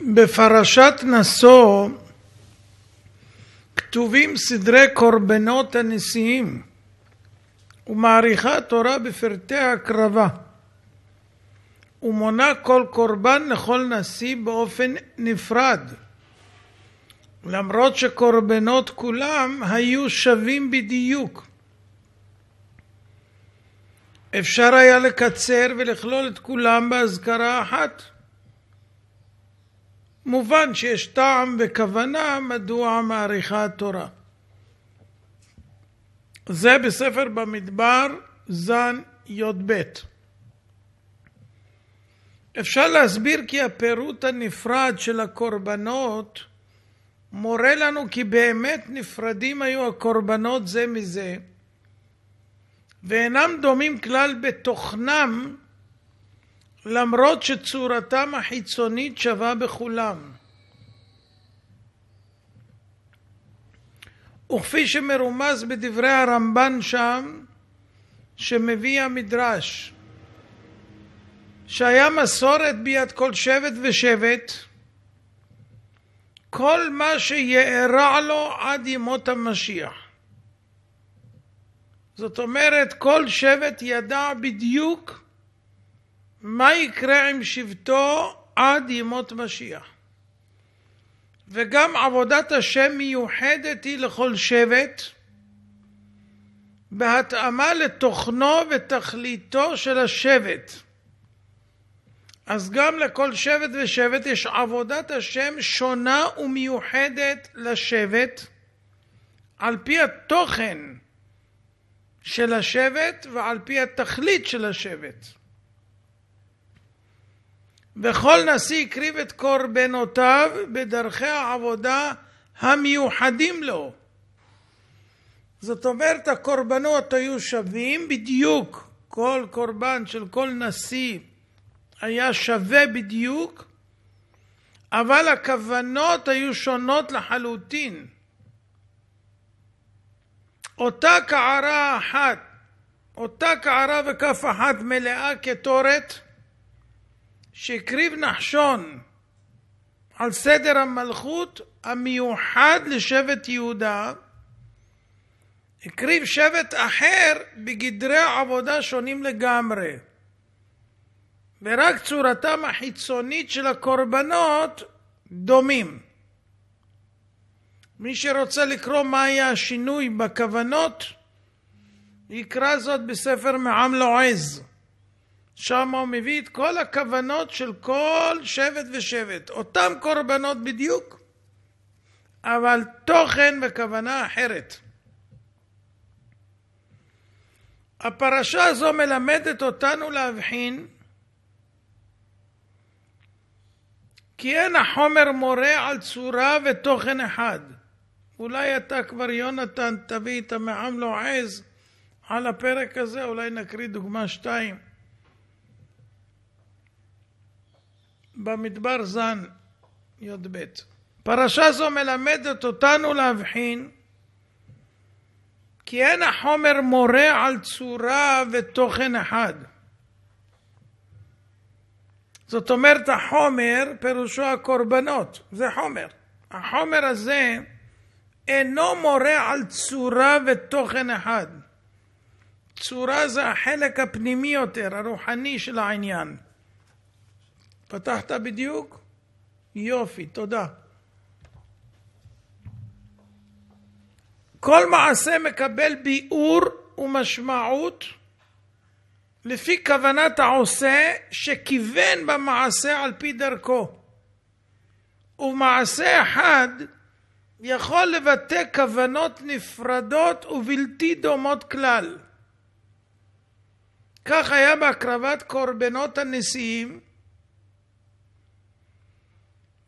בפרשת נשוא כתובים סדרי קורבנות הנשיאים ומעריכה התורה בפרטי הקרבה ומונה כל קורבן לכל נשיא באופן נפרד למרות שקורבנות כולם היו שווים בדיוק אפשר היה לקצר ולכלול את כולם באזכרה אחת מובן שיש טעם וכוונה מדוע מעריכה התורה. זה בספר במדבר זן י"ב. אפשר להסביר כי הפירוט הנפרד של הקורבנות מורה לנו כי באמת נפרדים היו הקורבנות זה מזה ואינם דומים כלל בתוכנם למרות שצורתם החיצונית שווה בכולם. וכפי שמרומז בדברי הרמב"ן שם, שמביא המדרש, שהיה מסורת ביד כל שבט ושבט, כל מה שיארע לו עד ימות המשיח. זאת אומרת, כל שבט ידע בדיוק מה יקרה עם שבטו עד ימות משיח. וגם עבודת השם מיוחדת היא לכל שבט בהתאמה לתוכנו ותכליתו של השבט. אז גם לכל שבט ושבט יש עבודת השם שונה ומיוחדת לשבט על פי התוכן של השבט ועל פי התכלית של השבט. וכל נשיא הקריב את קורבנותיו בדרכי העבודה המיוחדים לו. זאת אומרת הקורבנות היו שווים בדיוק, כל קורבן של כל נשיא היה שווה בדיוק, אבל הכוונות היו שונות לחלוטין. אותה קערה אחת, אותה קערה וכף אחת מלאה כתורת, שהקריב נחשון על סדר המלכות המיוחד לשבט יהודה, הקריב שבט אחר בגדרי עבודה שונים לגמרי. ורק צורתם החיצונית של הקורבנות דומים. מי שרוצה לקרוא מה היה השינוי בכוונות, יקרא זאת בספר מעם לועז. לא שם הוא מביא את כל הכוונות של כל שבט ושבט. אותם קורבנות בדיוק, אבל תוכן וכוונה אחרת. הפרשה הזו מלמדת אותנו להבחין כי אין החומר מורה על צורה ותוכן אחד. אולי אתה כבר, יונתן, תביא את המעם לא עז על הפרק הזה, אולי נקריא דוגמה שתיים. במדבר זן, י"ב. פרשה זו מלמדת אותנו להבחין כי אין החומר מורה על צורה ותוכן אחד. זאת אומרת החומר פירושו הקורבנות, זה חומר. החומר הזה אינו מורה על צורה ותוכן אחד. צורה זה החלק הפנימי יותר, הרוחני של העניין. פתחת בדיוק? יופי, תודה. כל מעשה מקבל ביאור ומשמעות לפי כוונת העושה שכיוון במעשה על פי דרכו. ומעשה אחד יכול לבטא כוונות נפרדות ובלתי דומות כלל. כך היה בהקרבת קורבנות הנשיאים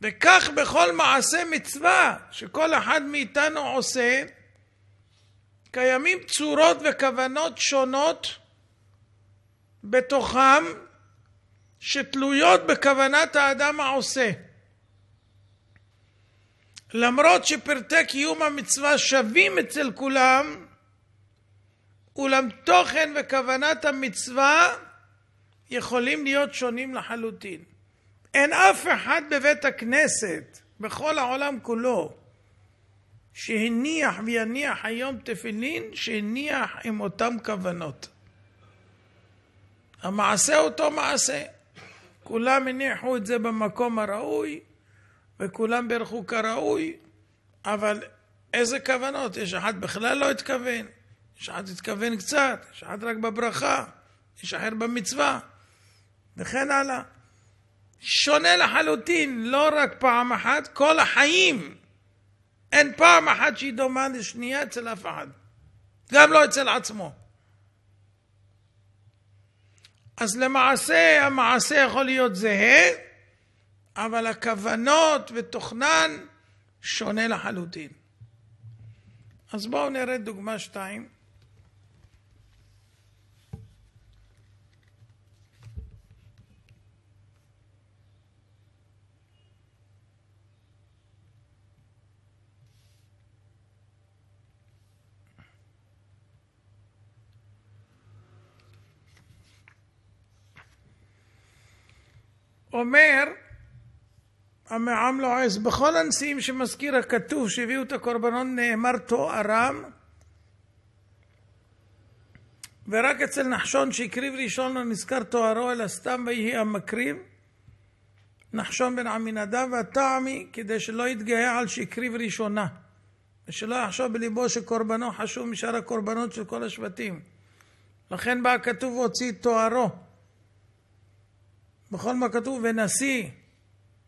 וכך בכל מעשה מצווה שכל אחד מאיתנו עושה, קיימים צורות וכוונות שונות בתוכם שתלויות בכוונת האדם העושה. למרות שפרטי קיום המצווה שווים אצל כולם, אולם תוכן וכוונת המצווה יכולים להיות שונים לחלוטין. אין אף אחד בבית הכנסת, בכל העולם כולו, שהניח ויניח היום תפילין, שהניח עם אותן כוונות. המעשה אותו מעשה. כולם הניחו את זה במקום הראוי, וכולם בירכו כראוי, אבל איזה כוונות? יש אחד בכלל לא התכוון, יש אחד התכוון קצת, יש אחד רק בברכה, יש אחר במצווה, וכן הלאה. שונה לחלוטין, לא רק פעם אחת, כל החיים. אין פעם אחת שהיא דומה לשנייה אצל אף אחד, גם לא אצל עצמו. אז למעשה, המעשה יכול להיות זהה, אבל הכוונות ותוכנן שונה לחלוטין. אז בואו נראה דוגמה שתיים. אומר, המעם לועס, לא בכל הנשיאים שמזכיר הכתוב שהביאו את הקורבנות נאמר תוארם, ורק אצל נחשון שהקריב ראשון לא נזכר תוארו אלא סתם ויהי המקריב, נחשון בן עמינדב והטעמי, כדי שלא יתגאה על שהקריב ראשונה, ושלא יחשוב בליבו שקורבנו חשוב משאר הקורבנות של כל השבטים. לכן בא הכתוב והוציא תוארו. בכל מה כתוב, ונשיא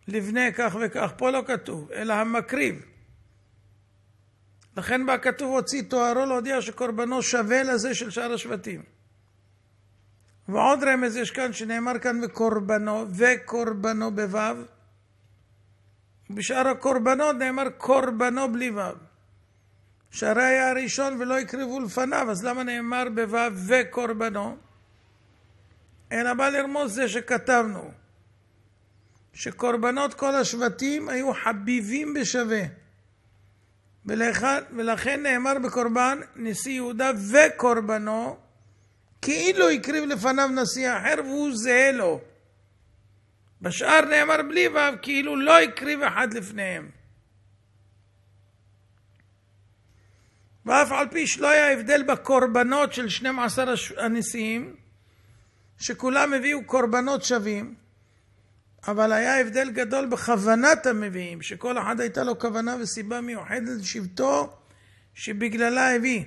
לבנה כך וכך, פה לא כתוב, אלא המקריב. לכן בה כתוב, הוציא תוארו להודיע שקורבנו שווה לזה של שאר השבטים. ועוד רמז יש כאן, שנאמר כאן וקורבנו, וקורבנו בוו. בשאר הקורבנות נאמר קורבנו בלי וו. שהרי היה הראשון ולא הקריבו לפניו, אז למה נאמר בוו וקורבנו? אלא בא לרמוז זה שכתבנו, שקורבנות כל השבטים היו חביבים בשווה. ולכן, ולכן נאמר בקורבן נשיא יהודה וקורבנו, כאילו הקריב לפניו נשיא אחר והוא זהה לו. בשאר נאמר בלי ו', כאילו לא הקריב אחד לפניהם. ואף על פי שלא היה הבדל בקורבנות של 12 הנשיאים, שכולם הביאו קורבנות שווים, אבל היה הבדל גדול בכוונת המביאים, שכל אחד הייתה לו כוונה וסיבה מיוחדת לשבטו שבגללה הביא.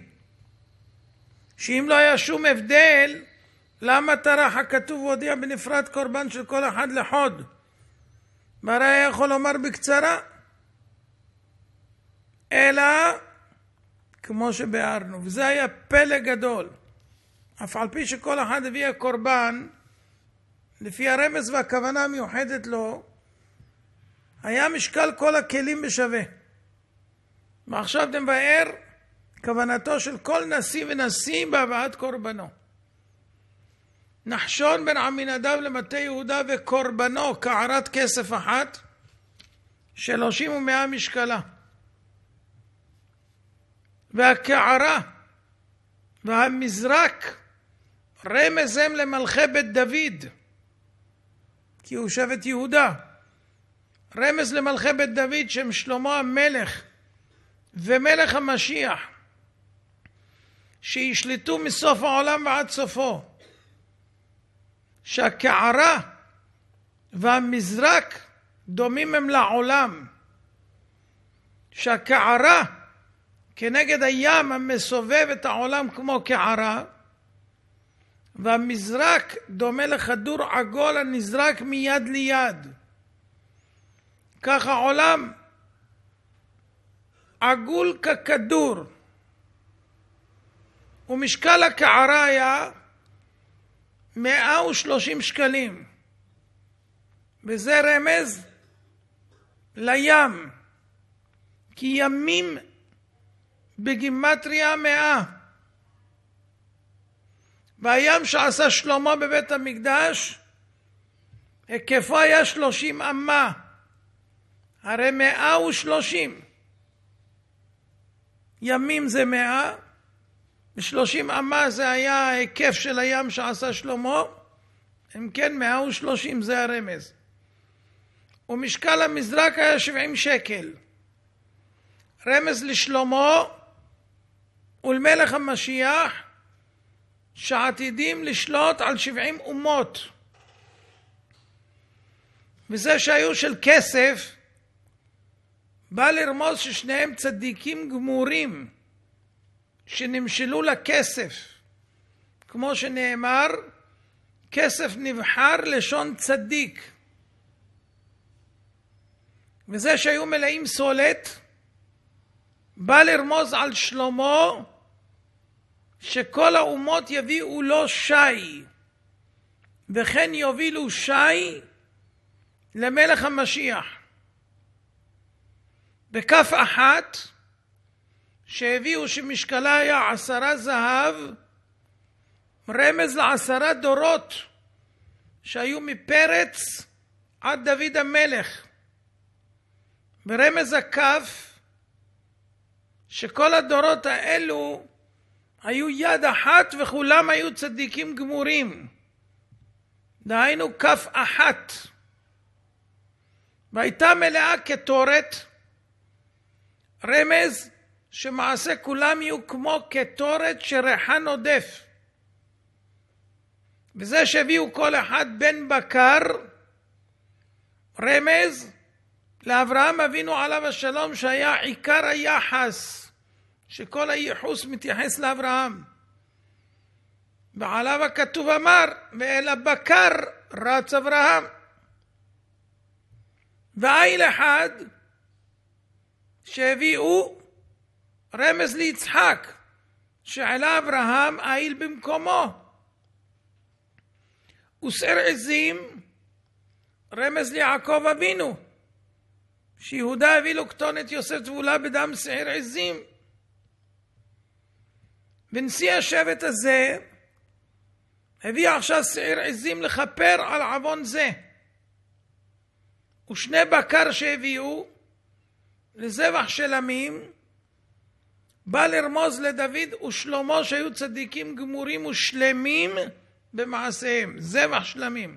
שאם לא היה שום הבדל, למה טרח הכתוב והודיע בנפרד קורבן של כל אחד לחוד? והרי היה יכול לומר בקצרה. אלא כמו שביארנו, וזה היה פלא גדול. אף על פי שכל אחד הביא הקורבן, לפי הרמז והכוונה המיוחדת לו, היה משקל כל הכלים בשווה. ועכשיו נבאר כוונתו של כל נשיא ונשיא בהבאת קורבנו. נחשון בן עמינדב למטה יהודה וקורבנו קערת כסף אחת, שלושים ומאה משקלה. והקערה והמזרק רמז הם למלכי בית דוד, כי הוא שבט יהודה. רמז למלכי בית דוד שהם שלמה המלך ומלך המשיח, שישלטו מסוף העולם ועד סופו. שהקערה והמזרק דומים הם לעולם. שהקערה כנגד הים המסובב את העולם כמו קערה, והמזרק דומה לכדור עגול הנזרק מיד ליד. כך העולם עגול ככדור, ומשקל הקערה היה 130 שקלים, וזה רמז לים, כי ימים בגימטריה מאה. והים שעשה שלמה בבית המקדש, היקפו היה שלושים אמה, הרי מאה ושלושים. ימים זה מאה, ושלושים אמה זה היה ההיקף של הים שעשה שלמה, אם כן מאה ושלושים זה הרמז. ומשקל המזרק היה שבעים שקל. רמז לשלמה ולמלך המשיח שעתידים לשלוט על 70 אומות. וזה שהיו של כסף בא לרמוז ששניהם צדיקים גמורים שנמשלו לכסף. כמו שנאמר, כסף נבחר לשון צדיק. וזה שהיו מלאים סולת בא לרמוז על שלמה שכל האומות יביאו לו שי, וכן יובילו שי למלך המשיח. בכף אחת שהביאו שמשקלה היה עשרה זהב, רמז לעשרה דורות שהיו מפרץ עד דוד המלך. ברמז הכף שכל הדורות האלו היו יד אחת וכולם היו צדיקים גמורים. דהיינו כף אחת. והייתה מלאה קטורת, רמז שמעשה כולם יהיו כמו קטורת שריחה נודף. וזה שהביאו כל אחד בן בקר, רמז לאברהם אבינו עליו השלום שהיה עיקר היחס שכל הייחוס מתייחס לאברהם. ועליו הכתוב אמר, ואל הבקר רץ אברהם. ועיל אחד שהביאו רמז ליצחק, שעלה אברהם עיל במקומו. וסער עזים רמז ליעקב אבינו, שיהודה הביא לו כתונת יוסף טבולה בדם שעיר עזים. ונשיא השבט הזה הביא עכשיו שעיר עזים לכפר על עוון זה. ושני בקר שהביאו לזבח של עמים, בא לרמוז לדוד ושלמה שהיו צדיקים גמורים ושלמים במעשיהם, זבח שלמים.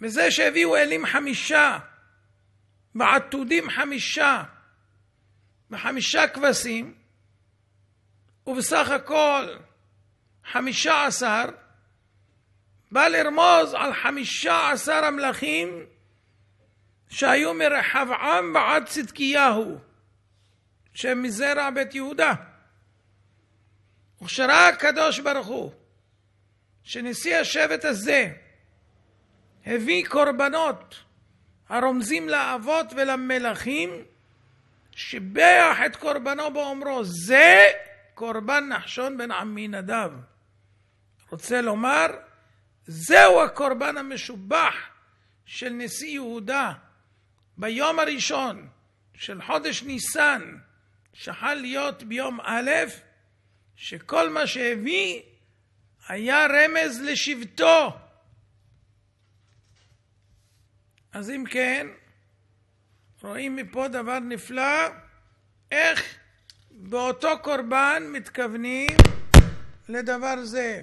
וזה שהביאו אלים חמישה, ועתודים חמישה, וחמישה כבשים, ובסך הכל חמישה עשר, בא לרמוז על חמישה עשר המלכים שהיו מרחבעם ועד צדקיהו, שהם מזרע בית יהודה. וכשראה הקדוש ברוך הוא שנשיא השבט הזה הביא קורבנות הרומזים לאבות ולמלכים, שיבח את קורבנו באומרו, זה קורבן נחשון בן עמי נדב. רוצה לומר, זהו הקורבן המשובח של נשיא יהודה ביום הראשון של חודש ניסן, שחל להיות ביום א', שכל מה שהביא היה רמז לשבטו. אז אם כן, רואים מפה דבר נפלא, איך באותו קורבן מתכוונים לדבר זה.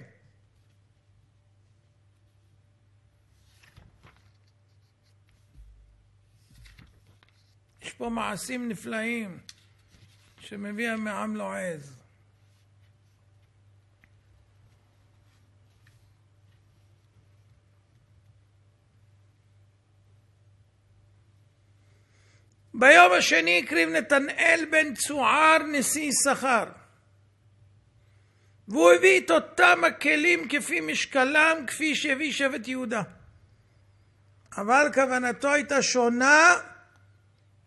יש פה מעשים נפלאים שמביא המעם לועז. ביום השני הקריב נתנאל בן צוער נשיא שכר. והוא הביא את אותם הכלים כפי משקלם, כפי שהביא שבט יהודה. אבל כוונתו הייתה שונה,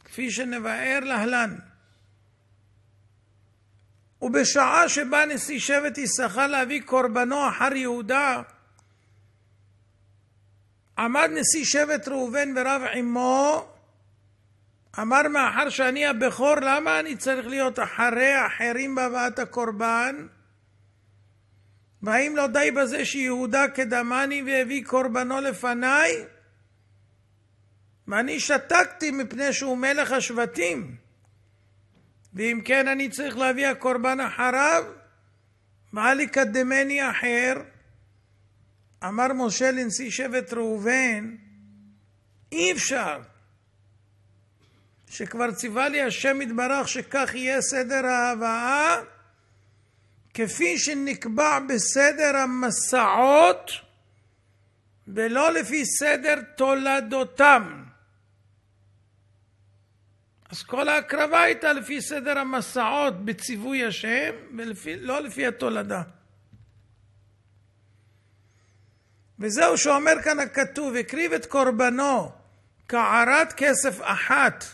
כפי שנבאר להלן. ובשעה שבא נשיא שבט יששכר להביא קורבנו אחר יהודה, עמד נשיא שבט ראובן ורב עמו אמר מאחר שאני הבכור, למה אני צריך להיות אחרי אחרים בהבאת הקורבן? והאם לא די בזה שיהודה כדמני והביא קורבנו לפניי? ואני שתקתי מפני שהוא מלך השבטים. ואם כן אני צריך להביא הקורבן אחריו? ואל יקדמני אחר. אמר משה לנשיא שבט ראובן, אי אפשר. שכבר ציווה לי השם יתברך שכך יהיה סדר ההבאה כפי שנקבע בסדר המסעות ולא לפי סדר תולדותם. אז כל ההקרבה הייתה לפי סדר המסעות בציווי השם ולא לפי התולדה. וזהו שאומר כאן הכתוב, הקריב את קורבנו כערת כסף אחת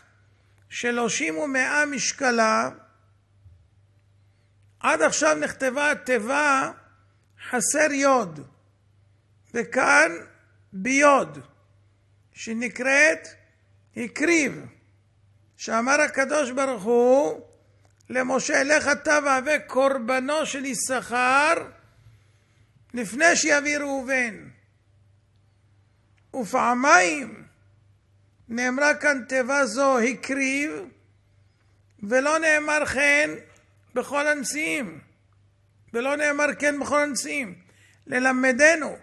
שלושים ומאה משקלה, עד עכשיו נכתבה התיבה חסר יוד, וכאן ביוד, שנקראת הקריב, שאמר הקדוש ברוך הוא למשה, לך אתה והווה קורבנו של יששכר לפני שיביא ראובן. ופעמיים נאמרה כאן תיבה זו הקריב, ולא נאמר כן בכל הנשיאים, ולא נאמר כן בכל הנשיאים. ללמדנו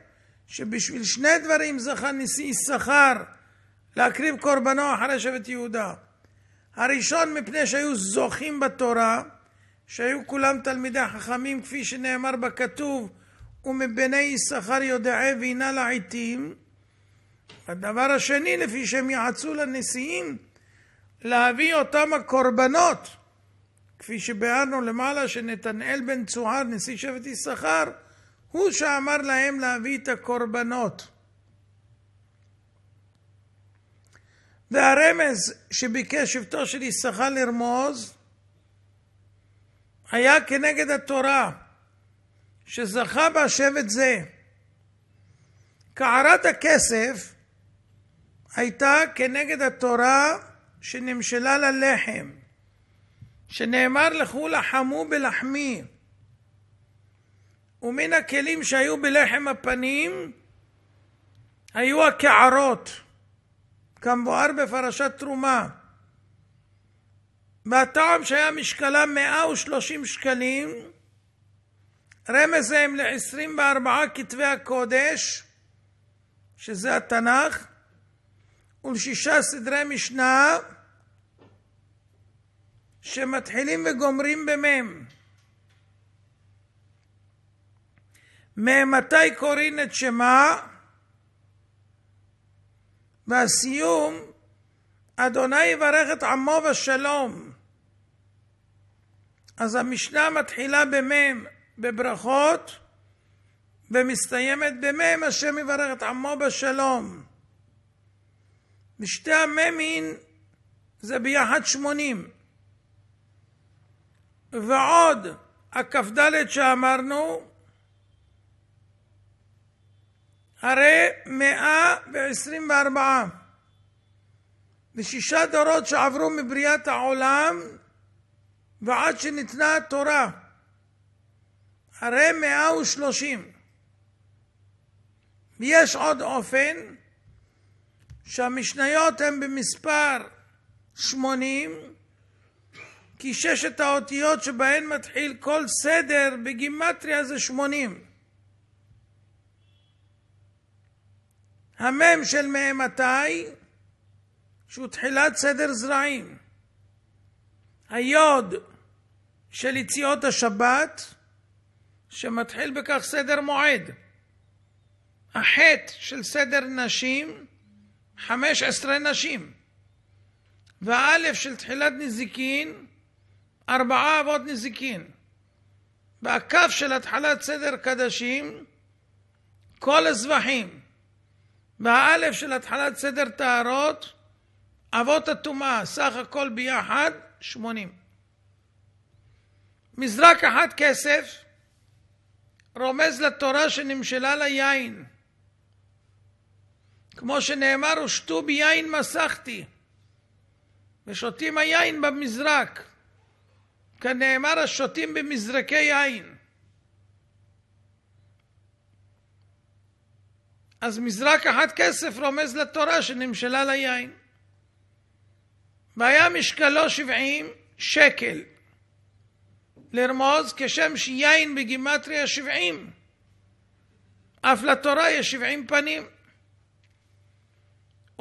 שבשביל שני דברים זכה נשיא יששכר להקריב קורבנו אחרי שבט יהודה. הראשון מפני שהיו זוכים בתורה, שהיו כולם תלמידי חכמים כפי שנאמר בכתוב ומבני יששכר יודעי וינה לעיתים הדבר השני, לפי שהם יעצו לנשיאים, להביא אותם הקורבנות, כפי שביארנו למעלה שנתנאל בן צוהר, נשיא שבט יששכר, הוא שאמר להם להביא את הקורבנות. והרמז שביקש שבטו של יששכר לרמוז היה כנגד התורה שזכה בה שבט זה. קערת הכסף הייתה כנגד התורה שנמשלה ללחם, שנאמר לכו לחמו בלחמי. ומן הכלים שהיו בלחם הפנים היו הקערות, כמבואר בפרשת תרומה. והטעם שהיה משקלה 130 שקלים, רמז הם ל-24 כתבי הקודש, שזה התנ"ך, ולשישה סדרי משנה שמתחילים וגומרים במ"ם. ממתי קוראים את שמה? והסיום, אדוני יברך את עמו ושלום. אז המשנה מתחילה במ"ם בברכות ומסתיימת במ"ם השם יברך את עמו בשלום. ושתי הממין זה ביחד שמונים. ועוד הכ"ד שאמרנו, הרי מאה ועשרים וארבעה. ושישה דורות שעברו מבריאת העולם ועד שניתנה התורה. הרי מאה ושלושים. ויש עוד אופן, שהמשניות הן במספר 80, כי ששת האותיות שבהן מתחיל כל סדר בגימטריה זה 80. המם של מהמתי, שהוא תחילת סדר זרעים. היוד של יציאות השבת, שמתחיל בכך סדר מועד. החטא של סדר נשים, חמש עשרה נשים. והאלף של תחילת נזיקין, ארבעה אבות נזיקין. והכף של התחלת סדר קדשים, כל הזבחים. והאלף של התחלת סדר טהרות, אבות הטומאה, סך הכל ביחד, שמונים. מזרק אחד כסף, רומז לתורה שנמשלה ליין. כמו שנאמר, הושתו ביין מסכתי, ושותים היין במזרק, כנאמר השותים במזרקי יין. אז מזרק אחת כסף רומז לתורה שנמשלה ליין. והיה משקלו שבעים שקל. לרמוז כשם שיין בגימטריה שבעים. אף לתורה יש שבעים פנים.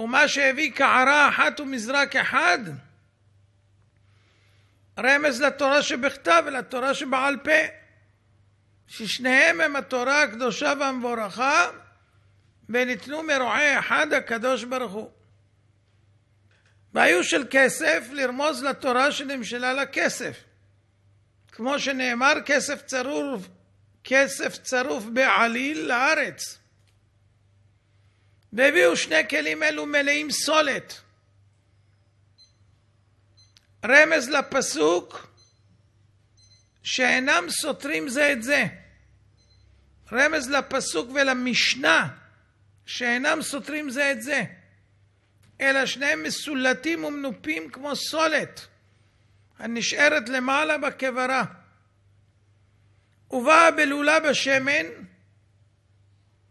ומה שהביא קערה אחת ומזרק אחד רמז לתורה שבכתב ולתורה שבעל פה ששניהם הם התורה הקדושה והמבורכה וניתנו מרועה אחד הקדוש ברוך הוא. והיו של כסף לרמוז לתורה שנמשלה לכסף. כמו שנאמר כסף צרוף, כסף צרוף בעליל לארץ. והביאו שני כלים אלו מלאים סולת. רמז לפסוק שאינם סותרים זה את זה. רמז לפסוק ולמשנה שאינם סותרים זה את זה, אלא שניהם מסולטים ומנופים כמו סולת הנשארת למעלה בקברה. ובאה בלולה בשמן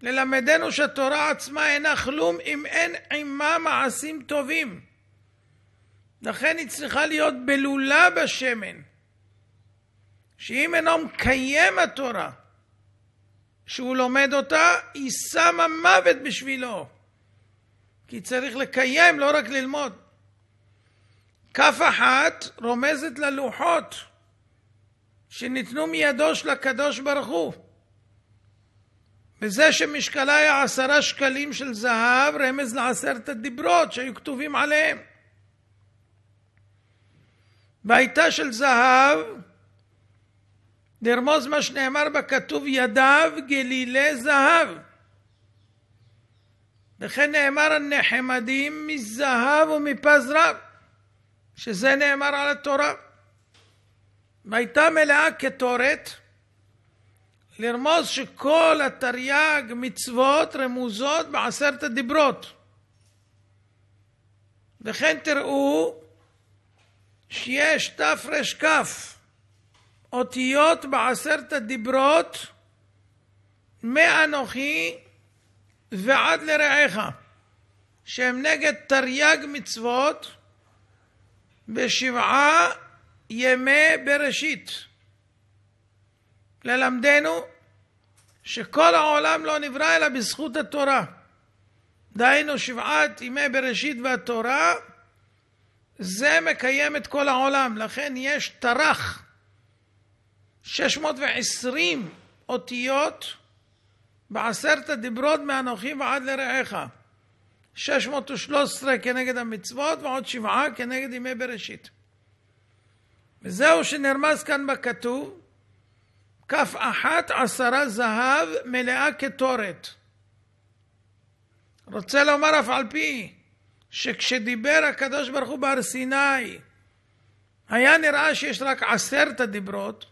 ללמדנו שהתורה עצמה אינה כלום אם אין עימה מעשים טובים. לכן היא צריכה להיות בלולה בשמן, שאם אינו מקיים התורה, שהוא לומד אותה, היא שמה מוות בשבילו. כי צריך לקיים, לא רק ללמוד. כף אחת רומזת ללוחות שניתנו מידו של הקדוש ברוך הוא. בזה שמשקלה היה עשרה שקלים של זהב, רמז לעשרת הדיברות שהיו כתובים עליהם. והייתה של זהב, לרמוז מה שנאמר בכתוב ידיו גלילי זהב. וכן נאמר הנחמדים מזהב ומפז רב, שזה נאמר על התורה. והייתה מלאה כתורת, לרמוז שכל התרי"ג מצוות רמוזות בעשרת הדיברות. וכן תראו שיש תרכ אותיות בעשרת הדיברות מאנוכי ועד לרעך שהם נגד תרי"ג מצוות בשבעה ימי בראשית ללמדנו שכל העולם לא נברא אלא בזכות התורה. דהיינו שבעת ימי בראשית והתורה, זה מקיים את כל העולם. לכן יש טרח 620 אותיות בעשרת הדיברות מאנוכי ועד לרעך. 613 כנגד המצוות ועוד שבעה כנגד ימי בראשית. וזהו שנרמז כאן בכתוב, כף אחת עשרה זהב מלאה קטורת. רוצה לומר אף על פי שכשדיבר הקדוש ברוך הוא בהר סיני היה נראה שיש רק עשרת הדיברות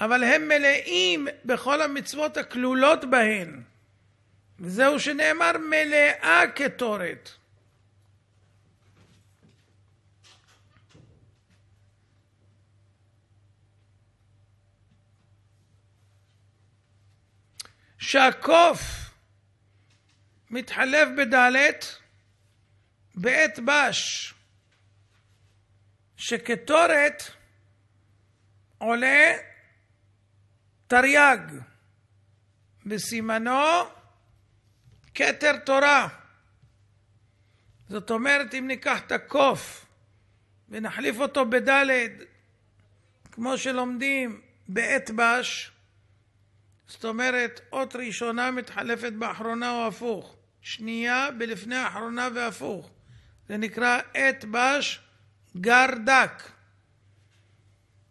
אבל הם מלאים בכל המצוות הכלולות בהן וזהו שנאמר מלאה קטורת שהקוף מתחלף בדלת בעת בש, שקטורת עולה תרי"ג, בסימנו כתר תורה. זאת אומרת, אם ניקח את הקוף ונחליף אותו בדלת, כמו שלומדים בעת בש, זאת אומרת, אות ראשונה מתחלפת באחרונה או הפוך. שנייה בלפני האחרונה והפוך. זה נקרא את בש גר דק.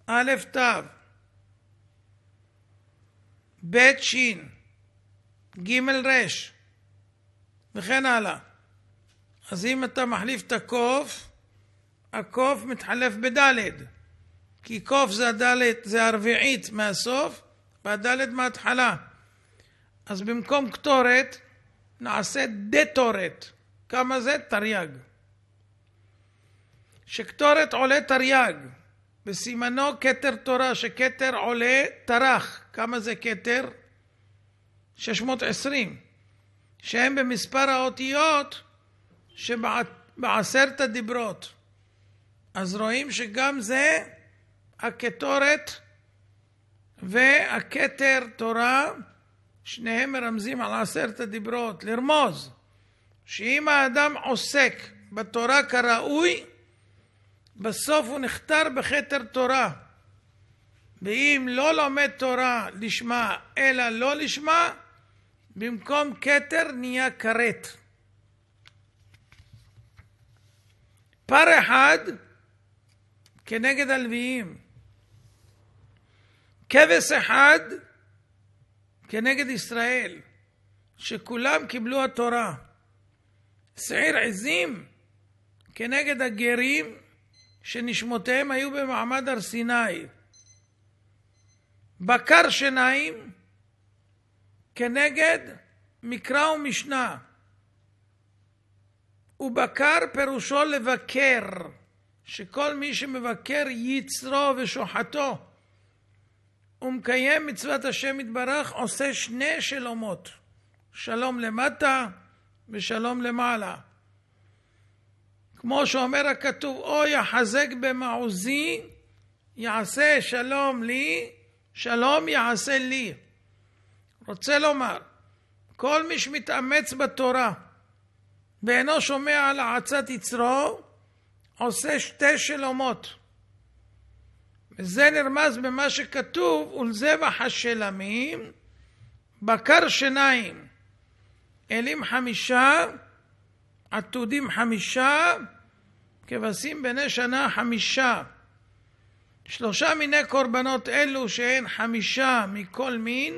א' ת', ב' ש', ג' ר', וכן הלאה. אז אם אתה מחליף את הקוף, הקוף מתחלף בדלת. כי קוף זה הדלת, זה הרביעית מהסוף. והדלת מההתחלה. אז במקום קטורת, נעשה דטורת. כמה זה? תרי"ג. שקטורת עולה תרי"ג, בסימנו כתר תורה, שכתר עולה טרח. כמה זה כתר? 620. שהם במספר האותיות שבעשרת הדיברות. אז רואים שגם זה הקטורת והכתר תורה, שניהם מרמזים על עשרת הדיברות, לרמוז שאם האדם עוסק בתורה כראוי, בסוף הוא נכתר בכתר תורה. ואם לא לומד תורה לשמה אלא לא לשמה, במקום כתר נהיה כרת. פר אחד כנגד הלוויים. כבש אחד כנגד ישראל, שכולם קיבלו התורה. שעיר עזים כנגד הגרים שנשמותיהם היו במעמד הר סיני. בקר שיניים כנגד מקרא ומשנה. ובקר פירושו לבקר, שכל מי שמבקר יצרו ושוחטו. ומקיים מצוות השם יתברך עושה שני שלומות, שלום למטה ושלום למעלה. כמו שאומר הכתוב, או יחזק במעוזי, יעשה שלום לי, שלום יעשה לי. רוצה לומר, כל מי שמתאמץ בתורה ואינו שומע על העצת יצרו, עושה שתי שלומות. וזה נרמז במה שכתוב, ולזבח השלמים, בקר שיניים, אלים חמישה, עתודים חמישה, כבשים בני שנה חמישה. שלושה מיני קורבנות אלו שהן חמישה מכל מין,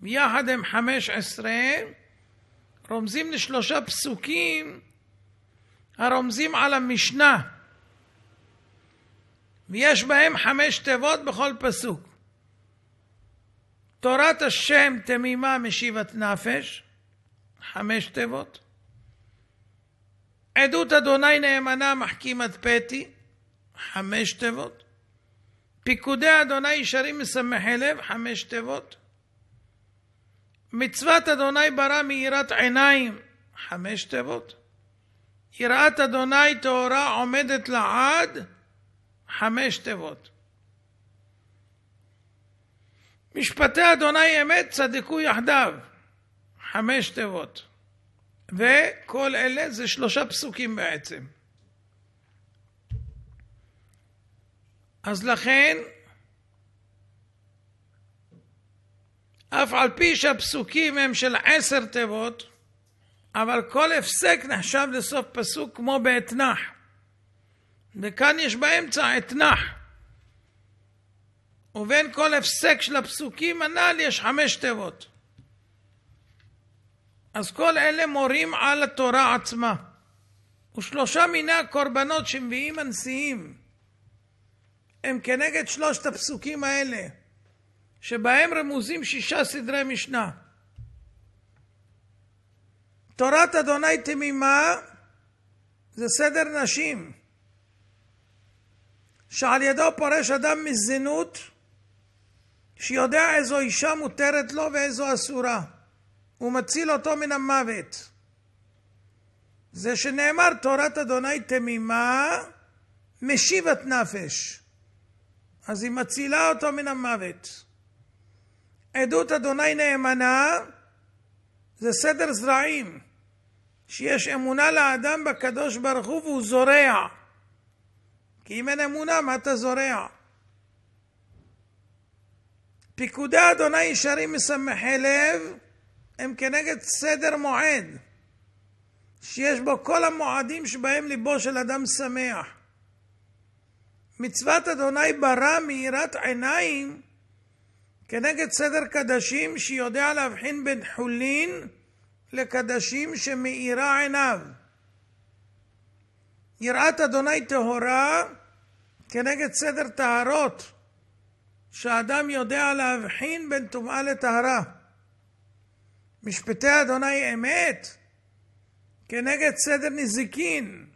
ביחד הם חמש עשרה, רומזים לשלושה פסוקים הרומזים על המשנה. ויש בהם חמש תיבות בכל פסוק. תורת השם תמימה משיבת נפש, חמש תיבות. עדות אדוני נאמנה מחכימת פתי, חמש תיבות. פיקודי אדוני ישרים משמחי לב, חמש תיבות. מצוות אדוני ברא מיראת עיניים, חמש תיבות. יראת אדוני טהורה עומדת לעד, חמש תיבות. משפטי אדוני אמת צדקו יחדיו, חמש תיבות. וכל אלה זה שלושה פסוקים בעצם. אז לכן, אף על פי שהפסוקים הם של עשר תיבות, אבל כל הפסק נחשב לסוף פסוק כמו באתנח. וכאן יש באמצע אתנח. ובין כל הפסק של הפסוקים הנ"ל יש חמש תיבות. אז כל אלה מורים על התורה עצמה. ושלושה מיני הקורבנות שמביאים הנשיאים הם כנגד שלושת הפסוקים האלה, שבהם רמוזים שישה סדרי משנה. תורת אדוני תמימה זה סדר נשים. שעל ידו פורש אדם מזינות שיודע איזו אישה מותרת לו ואיזו אסורה. הוא מציל אותו מן המוות. זה שנאמר תורת אדוני תמימה משיבת נפש. אז היא מצילה אותו מן המוות. עדות אדוני נאמנה זה סדר זרעים, שיש אמונה לאדם בקדוש ברוך הוא והוא זורע. כי אם אין אמונה, מה אתה זורע? פיקודי אדוני ישרים משמחי לב הם כנגד סדר מועד שיש בו כל המועדים שבהם ליבו של אדם שמח. מצוות אדוני ברא מאירת עיניים כנגד סדר קדשים שיודע להבחין בין חולין לקדשים שמאירה עיניו. יראת אדוני טהורה כנגד סדר טהרות, שאדם יודע להבחין בין טומאה לטהרה. משפטי אדוני אמת כנגד סדר נזיקין,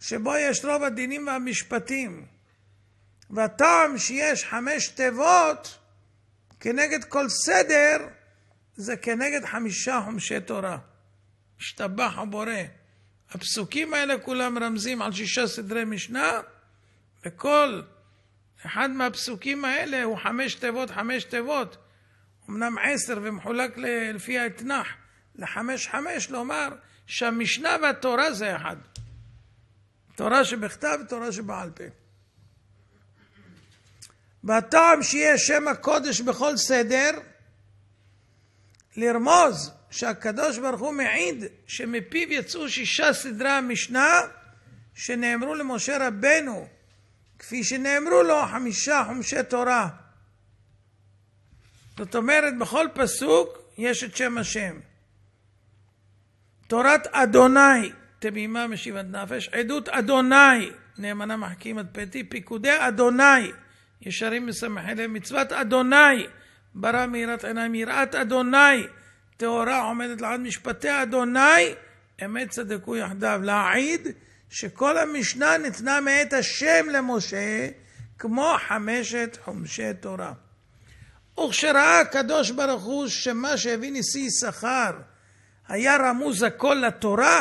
שבו יש רוב הדינים והמשפטים. והטעם שיש חמש תיבות כנגד כל סדר, זה כנגד חמישה חומשי תורה. השתבח הבורא. הפסוקים האלה כולם רמזים על שישה סדרי משנה, וכל אחד מהפסוקים האלה הוא חמש תיבות, חמש תיבות. אמנם עשר ומחולק לפי האתנח לחמש חמש, לומר שהמשנה והתורה זה אחד. תורה שבכתב ותורה שבעל פה. והטעם שיהיה שם הקודש בכל סדר, לרמוז שהקדוש ברוך הוא מעיד שמפיו יצאו שישה סדרי המשנה שנאמרו למשה רבנו, כפי שנאמרו לו חמישה חומשי תורה. זאת אומרת, בכל פסוק יש את שם השם. תורת אדוני תמימה משיבת נפש, עדות אדוני נאמנה מחכים עד פתי, פיקודי אדוני ישרים משמחי לב, מצוות אדוני ברא מאירת עיניים, יראת אדוני טהורה עומדת לעד משפטי אדוני, אמת צדקו יחדיו. להעיד שכל המשנה ניתנה מאת השם למשה, כמו חמשת חומשי תורה. וכשראה הקדוש ברוך הוא שמה שהביא נשיא יששכר היה רמוז הכל לתורה,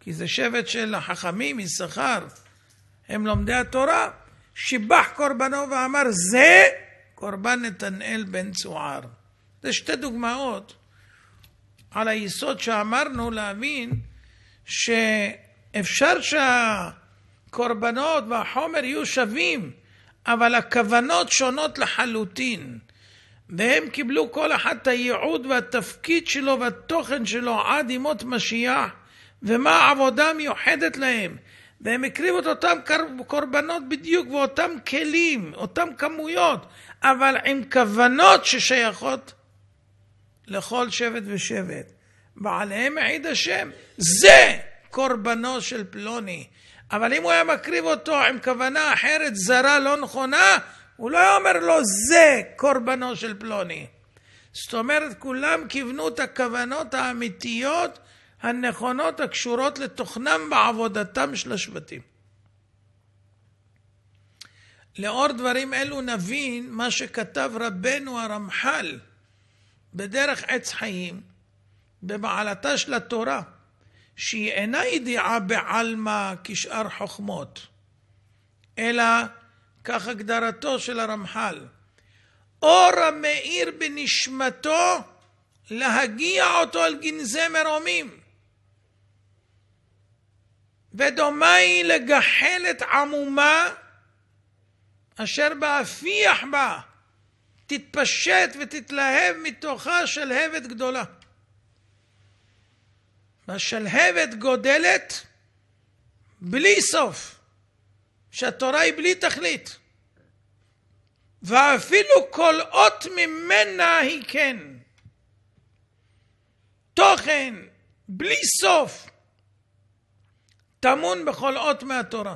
כי זה שבט של החכמים, יששכר, הם לומדי התורה, שיבח קורבנו ואמר זה קורבן נתנאל בן צוער. זה שתי דוגמאות על היסוד שאמרנו להבין שאפשר שהקורבנות והחומר יהיו שווים, אבל הכוונות שונות לחלוטין. והם קיבלו כל אחד את הייעוד והתפקיד שלו והתוכן שלו עד ימות משיח, ומה העבודה המיוחדת להם. והם הקריבו את אותם קורבנות בדיוק ואותם כלים, אותם כמויות, אבל עם כוונות ששייכות לכל שבט ושבט. ועליהם מעיד השם, זה קורבנו של פלוני. אבל אם הוא היה מקריב אותו עם כוונה אחרת, זרה, לא נכונה, הוא לא היה אומר לו, זה קורבנו של פלוני. זאת אומרת, כולם כיוונו את הכוונות האמיתיות, הנכונות, הקשורות לתוכנם בעבודתם של השבטים. לאור דברים אלו נבין מה שכתב רבנו הרמח"ל בדרך עץ חיים, במעלתה של התורה, שהיא אינה ידיעה בעלמא כשאר חוכמות, אלא כך הגדרתו של הרמח"ל. אור המאיר בנשמתו להגיע אותו אל גנזי מרומים. ודומה היא לגחלת עמומה אשר באפיח בה תתפשט ותתלהב מתוכה שלהבת גדולה. והשלהבת גודלת בלי סוף, שהתורה היא בלי תכלית. ואפילו כל אות ממנה היא כן. תוכן בלי סוף טמון בכל אות מהתורה.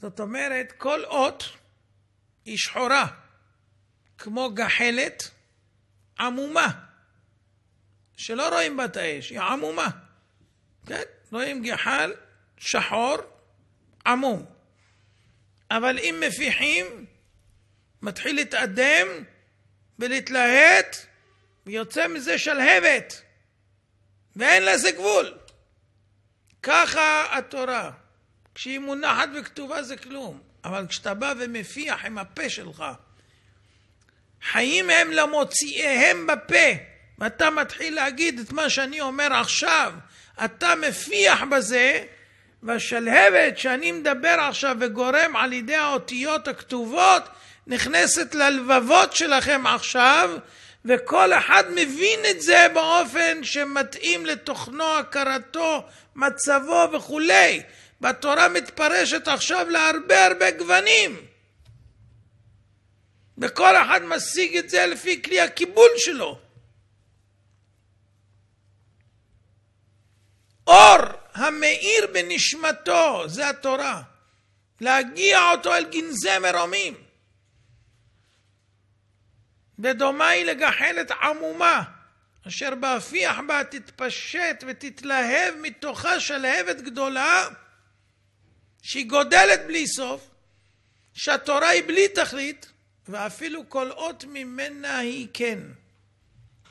זאת אומרת, כל אות היא שחורה, כמו גחלת עמומה, שלא רואים בה את האש, היא עמומה. כן? רואים גחל שחור עמום. אבל אם מפיחים, מתחיל להתאדם ולהתלהט, ויוצא מזה שלהבת, ואין לזה גבול. ככה התורה, כשהיא מונחת וכתובה זה כלום. אבל כשאתה בא ומפיח עם הפה שלך, חיים הם למוציאיהם בפה, ואתה מתחיל להגיד את מה שאני אומר עכשיו, אתה מפיח בזה, והשלהבת שאני מדבר עכשיו וגורם על ידי האותיות הכתובות, נכנסת ללבבות שלכם עכשיו, וכל אחד מבין את זה באופן שמתאים לתוכנו, הכרתו, מצבו וכולי. בתורה מתפרשת עכשיו להרבה הרבה גוונים. וכל אחד משיג את זה לפי כלי הקיבול שלו. אור המאיר בנשמתו, זה התורה. להגיע אותו אל גנזי מרומים. ודומה היא לגחלת עמומה, אשר בהפיח בה תתפשט ותתלהב מתוכה שלהבת גדולה, שהיא גודלת בלי סוף, שהתורה היא בלי תכלית, ואפילו כל אות ממנה היא כן.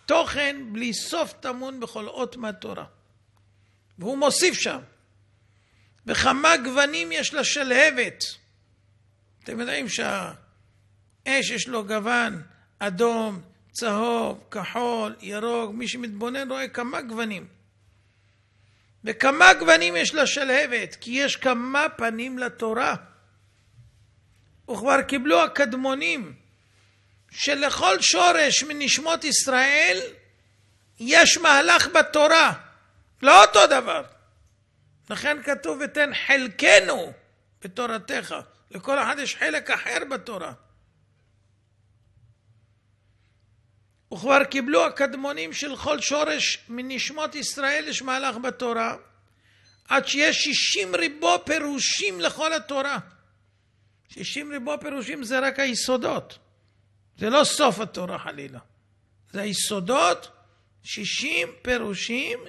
תוכן בלי סוף טמון בכל אות מהתורה. והוא מוסיף שם, בכמה גוונים יש לה שלהבת. אתם יודעים שהאש יש לו גוון אדום, צהוב, כחול, ירוק, מי שמתבונן רואה כמה גוונים. וכמה גוונים יש לשלהבת, כי יש כמה פנים לתורה. וכבר קיבלו הקדמונים שלכל שורש מנשמות ישראל יש מהלך בתורה, לא אותו דבר. לכן כתוב ותן חלקנו בתורתך, לכל אחד יש חלק אחר בתורה. וכבר קיבלו הקדמונים של כל שורש מנשמות ישראל יש מהלך בתורה, עד שיש שישים ריבו פירושים לכל התורה. שישים ריבו פירושים זה רק היסודות, זה לא סוף התורה חלילה. זה היסודות, שישים פירושים,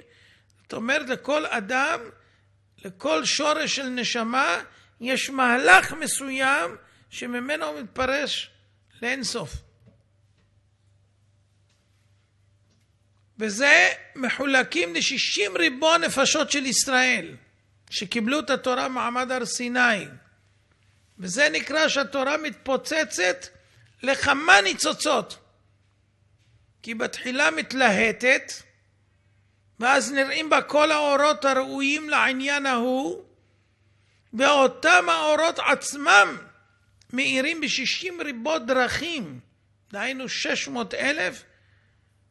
זאת אומרת לכל אדם, לכל שורש של נשמה, יש מהלך מסוים שממנו הוא מתפרש סוף. וזה מחולקים ל-60 ריבוע נפשות של ישראל, שקיבלו את התורה מעמד הר סיני. וזה נקרא שהתורה מתפוצצת לכמה ניצוצות. כי בתחילה מתלהטת, ואז נראים בה כל האורות הראויים לעניין ההוא, ואותם האורות עצמם מאירים בשישים ריבות דרכים, דהיינו שש מאות אלף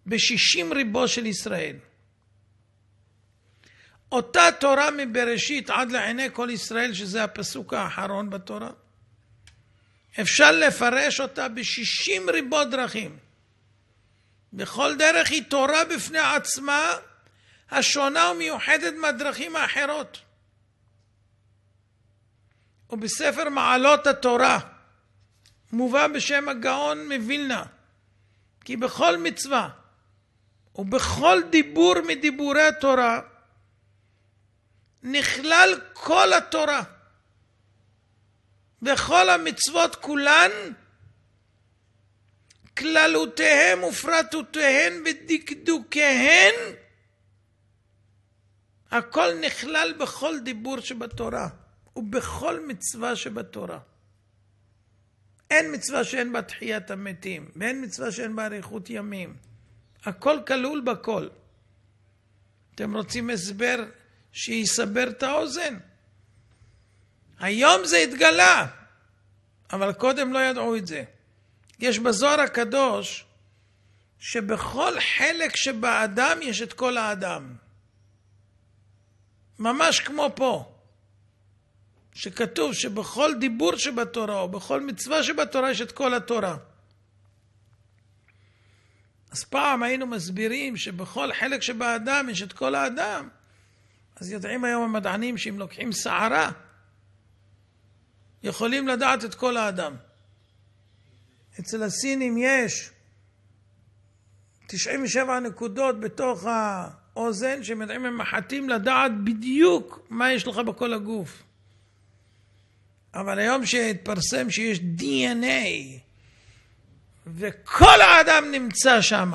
בשישים ריבו של ישראל. אותה תורה מבראשית עד לעיני כל ישראל, שזה הפסוק האחרון בתורה, אפשר לפרש אותה בשישים ריבו דרכים. בכל דרך היא תורה בפני עצמה, השונה ומיוחדת מהדרכים האחרות. ובספר מעלות התורה מובא בשם הגאון מווילנה, כי בכל מצווה ובכל דיבור מדיבורי התורה נכלל כל התורה וכל המצוות כולן כללותיהם ופרטותיהן ודקדוקיהן הכל נכלל בכל דיבור שבתורה ובכל מצווה שבתורה. אין מצווה שאין בה תחיית המתים, ואין מצווה שאין בה אריכות ימים. הכל כלול בכל. אתם רוצים הסבר שיסבר את האוזן? היום זה התגלה, אבל קודם לא ידעו את זה. יש בזוהר הקדוש שבכל חלק שבאדם יש את כל האדם. ממש כמו פה, שכתוב שבכל דיבור שבתורה או בכל מצווה שבתורה יש את כל התורה. אז פעם היינו מסבירים שבכל חלק שבאדם יש את כל האדם. אז יודעים היום המדענים שאם לוקחים סערה, יכולים לדעת את כל האדם. אצל הסינים יש 97 נקודות בתוך האוזן, שהם יודעים, הם מחטים לדעת בדיוק מה יש לך בכל הגוף. אבל היום שהתפרסם שיש די.אן.איי וכל האדם נמצא שם.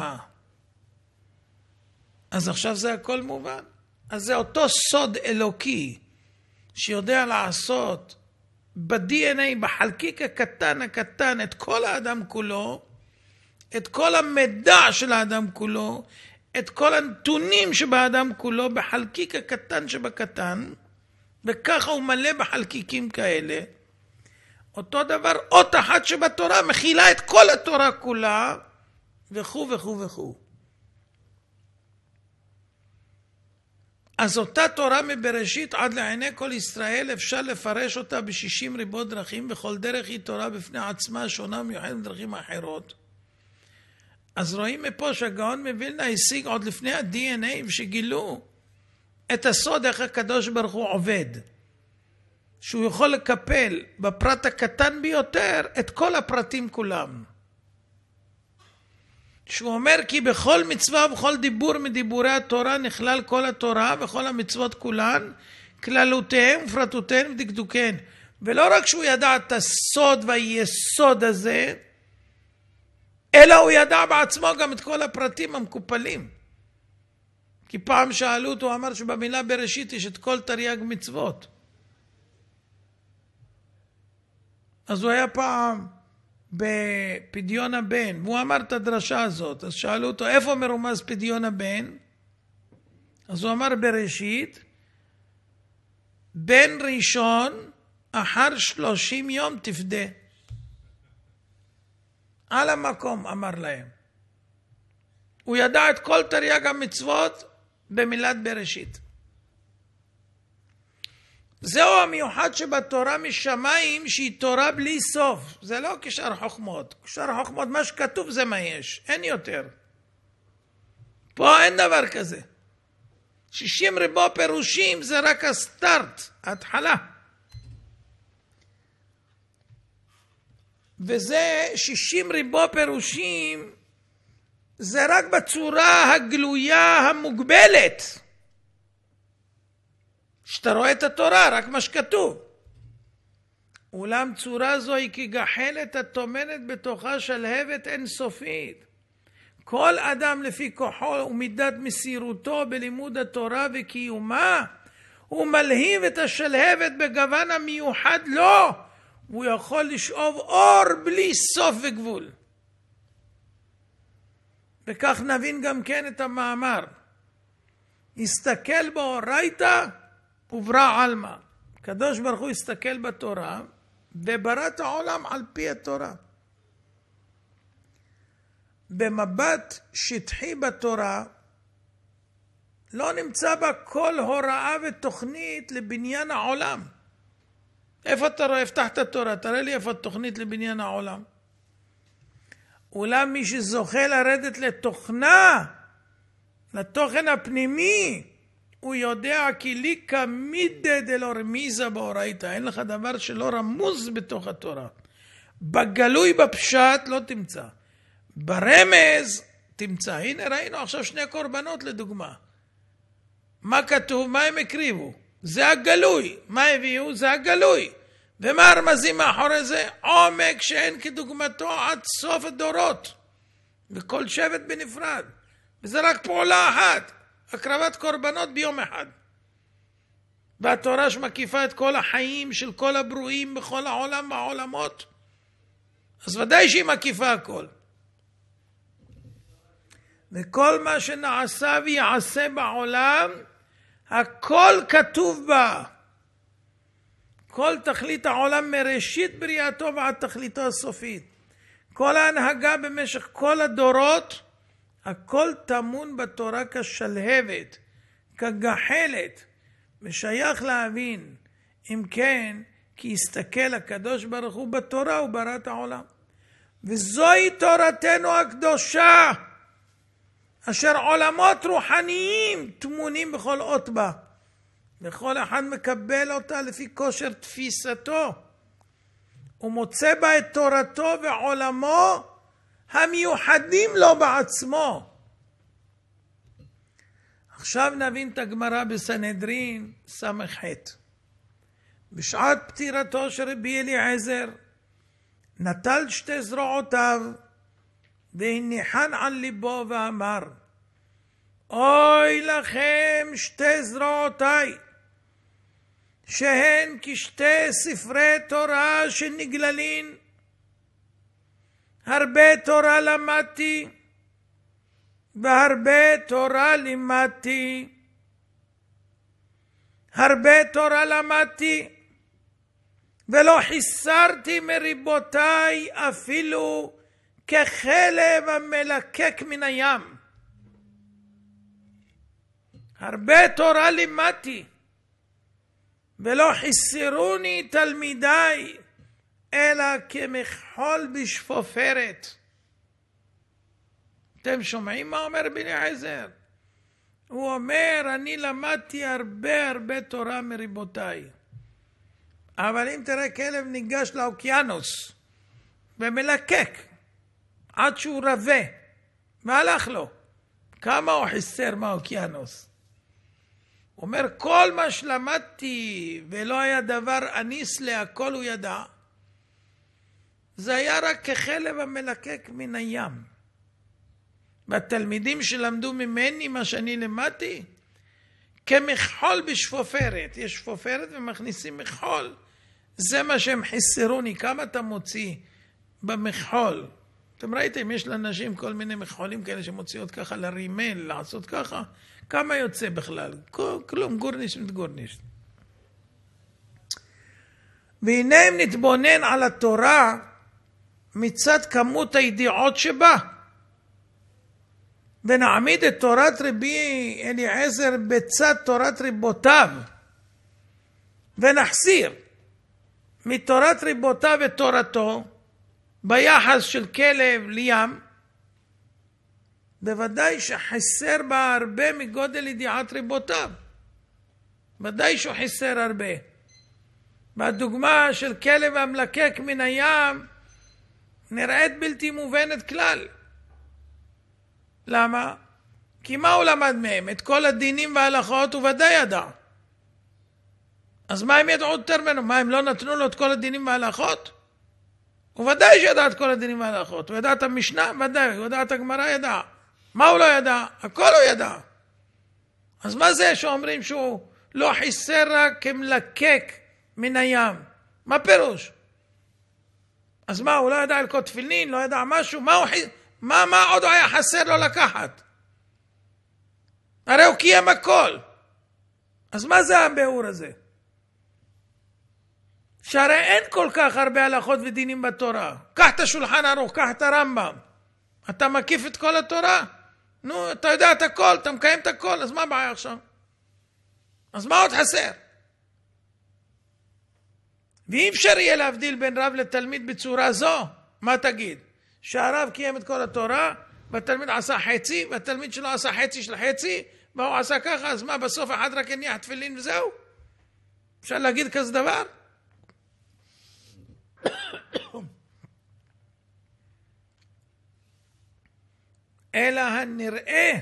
אז עכשיו זה הכל מובן. אז זה אותו סוד אלוקי שיודע לעשות ב-DNA, בחלקיק הקטן הקטן, את כל האדם כולו, את כל המידע של האדם כולו, את כל הנתונים שבאדם כולו, בחלקיק הקטן שבקטן, וככה הוא מלא בחלקיקים כאלה. אותו דבר, אות אחת שבתורה מכילה את כל התורה כולה, וכו' וכו' וכו'. אז אותה תורה מבראשית עד לעיני כל ישראל אפשר לפרש אותה בשישים ריבות דרכים וכל דרך היא תורה בפני עצמה שונה מיוחדת מדרכים אחרות. אז רואים מפה שהגאון מווילנה השיג עוד לפני ה-DNA שגילו את הסוד איך הקדוש ברוך הוא עובד. שהוא יכול לקפל בפרט הקטן ביותר את כל הפרטים כולם. שהוא אומר כי בכל מצווה ובכל דיבור מדיבורי התורה נכלל כל התורה וכל המצוות כולן, כללותיהם ופרטותיהן ודקדוקיהן. ולא רק שהוא ידע את הסוד והיסוד הזה, אלא הוא ידע בעצמו גם את כל הפרטים המקופלים. כי פעם שאלו אותו, הוא אמר שבמילה בראשית יש את כל תרי"ג מצוות. אז הוא היה פעם בפדיון הבן, והוא אמר את הדרשה הזאת. אז שאלו אותו, איפה מרומז פדיון הבן? אז הוא אמר בראשית, בן ראשון אחר שלושים יום תפדה. על המקום אמר להם. הוא ידע את כל תרי"ג המצוות במילת בראשית. זהו המיוחד שבתורה משמיים שהיא תורה בלי סוף. זה לא כשאר חוכמות. כשאר חוכמות, מה שכתוב זה מה יש, אין יותר. פה אין דבר כזה. שישים ריבו פירושים זה רק הסטארט, ההתחלה. וזה שישים ריבו פירושים זה רק בצורה הגלויה המוגבלת. שאתה רואה את התורה, רק מה שכתוב. אולם צורה זו היא כגחלת הטומנת בתוכה שלהבת אינסופית. כל אדם לפי כוחו ומידת מסירותו בלימוד התורה וקיומה, הוא מלהיב את השלהבת בגוון המיוחד לו, לא. הוא יכול לשאוב אור בלי סוף וגבול. וכך נבין גם כן את המאמר. הסתכל באורייתא וברא עלמא. הקדוש ברוך הוא הסתכל בתורה וברא את העולם על פי התורה. במבט שטחי בתורה לא נמצא בה כל הוראה ותוכנית לבניין העולם. איפה אתה רואה? אפתח את התורה, תראה לי איפה התוכנית לבניין העולם. אולם מי שזוכה לרדת לתוכנה, לתוכן הפנימי, הוא יודע כי ליקא מידא דלא רמיזה באורייתא. אין לך דבר שלא רמוז בתוך התורה. בגלוי בפשט לא תמצא. ברמז תמצא. הנה ראינו עכשיו שני קורבנות לדוגמה. מה כתוב? מה הם הקריבו? זה הגלוי. מה הביאו? זה הגלוי. ומה הרמזים מאחורי זה? עומק שאין כדוגמתו עד סוף הדורות. וכל שבט בנפרד. וזה רק פעולה אחת. הקרבת קורבנות ביום אחד. והתורה שמקיפה את כל החיים של כל הברואים בכל העולם והעולמות, אז ודאי שהיא מקיפה הכל. וכל מה שנעשה ויעשה בעולם, הכל כתוב בה. כל תכלית העולם מראשית בריאתו ועד תכליתו הסופית. כל ההנהגה במשך כל הדורות הכל טמון בתורה כשלהבת, כגחלת, ושייך להבין, אם כן, כי הסתכל הקדוש ברוך הוא בתורה וברא את העולם. וזוהי תורתנו הקדושה, אשר עולמות רוחניים טמונים בכל אות בה. וכל אחד מקבל אותה לפי כושר תפיסתו. הוא מוצא בה את תורתו ועולמו המיוחדים לו בעצמו. עכשיו נבין את הגמרא בסנהדרין ס"ח. בשעת פטירתו של רבי אליעזר נטל שתי זרועותיו והניחן על ליבו ואמר אוי לכם שתי זרועותיי שהן כשתי ספרי תורה שנגללין הרבה תורה למדתי, והרבה תורה לימדתי. הרבה תורה למדתי, ולא חיסרתי מריבותיי אפילו כחלב המלקק מן הים. הרבה תורה לימדתי, ולא חיסרוני תלמידיי אלא כמחול בשפופרת. אתם שומעים מה אומר בני עזר? הוא אומר, אני למדתי הרבה הרבה תורה מריבותיי. אבל אם תראה כלב ניגש לאוקיינוס ומלקק עד שהוא רבה, הלך לו. כמה הוא חיסר מהאוקיינוס? הוא אומר, כל מה שלמדתי ולא היה דבר אניס להכל הוא ידע. זה היה רק כחלב המלקק מן הים. והתלמידים שלמדו ממני מה שאני למדתי, כמכחול בשפופרת. יש שפופרת ומכניסים מכחול. זה מה שהם חיסרוני, כמה אתה מוציא במכחול. אתם ראיתם, יש לאנשים כל מיני מכחולים כאלה שמוציאות ככה לרימל, לעשות ככה. כמה יוצא בכלל? כלום, גורנישט גורנישט. והנה אם נתבונן על התורה, מצד כמות הידיעות שבה. ונעמיד את תורת רבי אליעזר בצד תורת ריבותיו, ונחסיר מתורת ריבותיו את תורתו ביחס של כלב לים, בוודאי שחסר בה הרבה מגודל ידיעת ריבותיו. ודאי שהוא חסר הרבה. והדוגמה של כלב המלקק מן הים נראית בלתי מובנת כלל. למה? כי מה הוא למד מהם? את כל הדינים וההלכות הוא ודאי ידע. אז מה הם ידעו יותר ממנו? מה, הם לא נתנו לו את כל הדינים וההלכות? הוא ודאי שידע את כל הדינים וההלכות. הוא ידע את המשנה? ודאי. הוא ידע את הגמרא? ידע. מה הוא לא ידע? הכל הוא ידע. אז מה זה שאומרים שהוא לא חיסר רק כמלקק מן הים? מה פירוש? אז מה, הוא לא ידע אלקוט תפילין? לא ידע משהו? מה, הוא, מה, מה עוד היה חסר לו לקחת? הרי הוא קיים הכל. אז מה זה הביאור הזה? שהרי אין כל כך הרבה הלכות ודינים בתורה. קח את השולחן ערוך, קח את הרמב"ם. אתה מקיף את כל התורה? נו, אתה יודע את הכל, אתה מקיים את הכל, אז מה הבעיה עכשיו? אז מה עוד חסר? ואי אפשר יהיה להבדיל בין רב לתלמיד בצורה זו, מה תגיד? שהרב קיים את כל התורה, והתלמיד עשה חצי, והתלמיד שלו עשה חצי של חצי, והוא עשה ככה, אז מה, בסוף אחד רק הניח תפילין וזהו? אפשר להגיד כזה דבר? אלא הנראה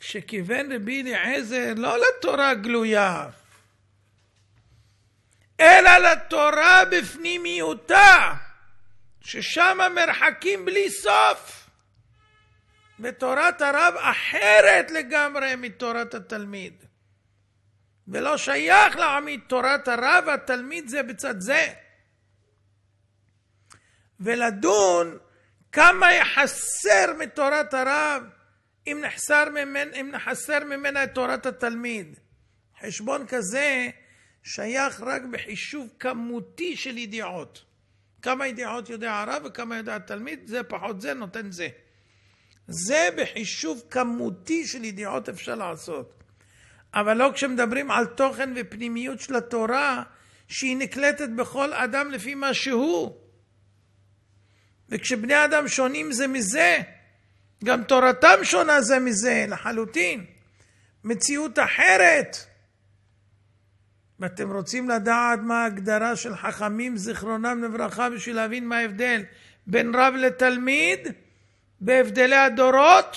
שכיוון רבי אליעזר לא לתורה גלויה, אלא לתורה בפנימיותה, ששם המרחקים בלי סוף. ותורת הרב אחרת לגמרי מתורת התלמיד. ולא שייך להעמיד תורת הרב, והתלמיד זה בצד זה. ולדון כמה יחסר מתורת הרב אם נחסר ממנה את תורת התלמיד. חשבון כזה שייך רק בחישוב כמותי של ידיעות. כמה ידיעות יודע הרב וכמה יודע התלמיד, זה פחות זה נותן זה. זה בחישוב כמותי של ידיעות אפשר לעשות. אבל לא כשמדברים על תוכן ופנימיות של התורה, שהיא נקלטת בכל אדם לפי מה שהוא. וכשבני אדם שונים זה מזה, גם תורתם שונה זה מזה לחלוטין. מציאות אחרת. אם אתם רוצים לדעת מה ההגדרה של חכמים זיכרונם לברכה בשביל להבין מה ההבדל בין רב לתלמיד בהבדלי הדורות?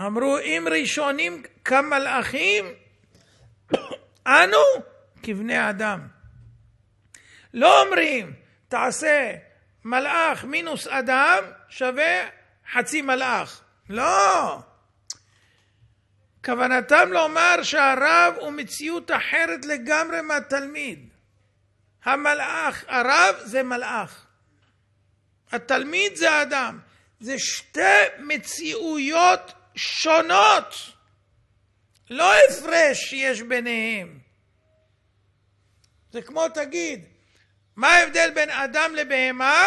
אמרו אם ראשונים כמלאכים אנו כבני אדם. לא אומרים תעשה מלאך מינוס אדם שווה חצי מלאך. לא. כוונתם לומר שהרב הוא מציאות אחרת לגמרי מהתלמיד. המלאך, הרב זה מלאך. התלמיד זה אדם. זה שתי מציאויות שונות. לא הפרש שיש ביניהם. זה כמו תגיד, מה ההבדל בין אדם לבהמה?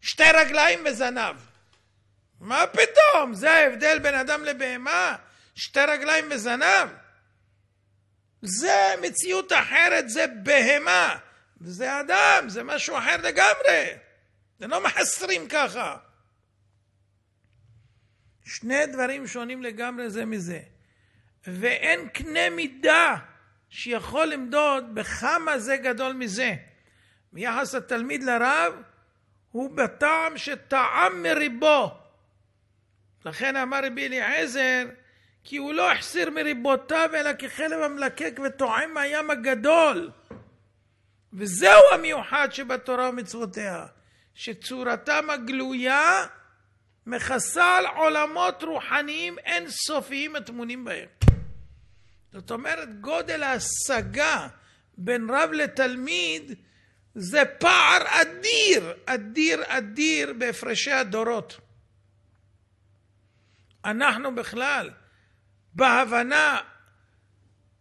שתי רגליים וזנב. מה פתאום? זה ההבדל בין אדם לבהמה? שתי רגליים וזנב. זה מציאות אחרת, זה בהמה, זה אדם, זה משהו אחר לגמרי. זה לא מחסרים ככה. שני דברים שונים לגמרי זה מזה. ואין קנה מידה שיכול למדוד בכמה זה גדול מזה. ביחס התלמיד לרב, הוא בטעם שטעם מריבו. לכן אמר רבי אליעזר, כי הוא לא החסיר מריבותיו, אלא כחלב המלקק וטועם מהים הגדול. וזהו המיוחד שבתורה ומצוותיה, שצורתם הגלויה מכסה על עולמות רוחניים אינסופיים הטמונים בהם. זאת אומרת, גודל ההשגה בין רב לתלמיד זה פער אדיר, אדיר, אדיר בהפרשי הדורות. אנחנו בכלל, בהבנה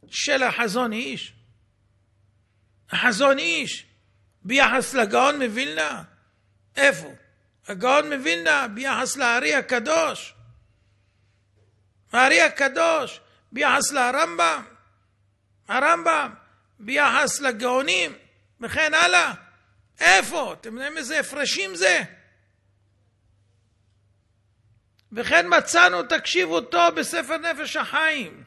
של החזון איש. החזון איש ביחס לגאון מווילנה, איפה? הגאון מווילנה ביחס לארי הקדוש. הארי הקדוש ביחס לרמב"ם, הרמב"ם ביחס לגאונים וכן הלאה. איפה? אתם יודעים איזה הפרשים זה? וכן מצאנו, תקשיבו טוב, בספר נפש החיים,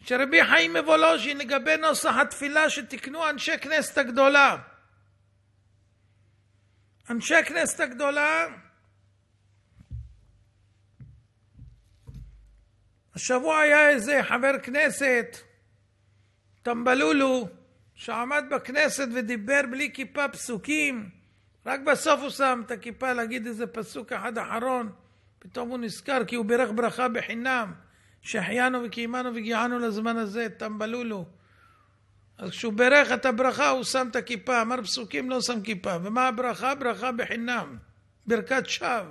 שרבי חיים מבולוז'ין לגבי נוסח התפילה שתיקנו אנשי כנסת הגדולה. אנשי כנסת הגדולה השבוע היה איזה חבר כנסת, טמבלולו, שעמד בכנסת ודיבר בלי כיפה פסוקים, רק בסוף הוא שם את הכיפה להגיד איזה פסוק אחד אחרון, פתאום הוא נזכר כי הוא בירך ברכה בחינם, שהחיינו וקיימנו והגיענו לזמן הזה, טמבלולו. אז כשהוא בירך את הברכה הוא שם את הכיפה, אמר פסוקים לא שם כיפה, ומה הברכה? ברכה בחינם, ברכת שווא.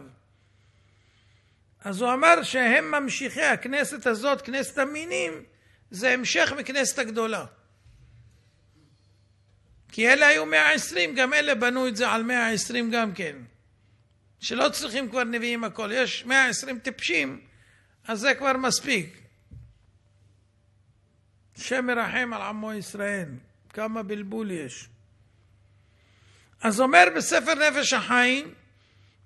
אז הוא אמר שהם ממשיכי הכנסת הזאת, כנסת המינים, זה המשך מכנסת הגדולה. כי אלה היו 120, גם אלה בנו את זה על 120 גם כן. שלא צריכים כבר נביאים הכל, יש 120 טיפשים, אז זה כבר מספיק. השם מרחם על עמו ישראל, כמה בלבול יש. אז אומר בספר נפש החיים,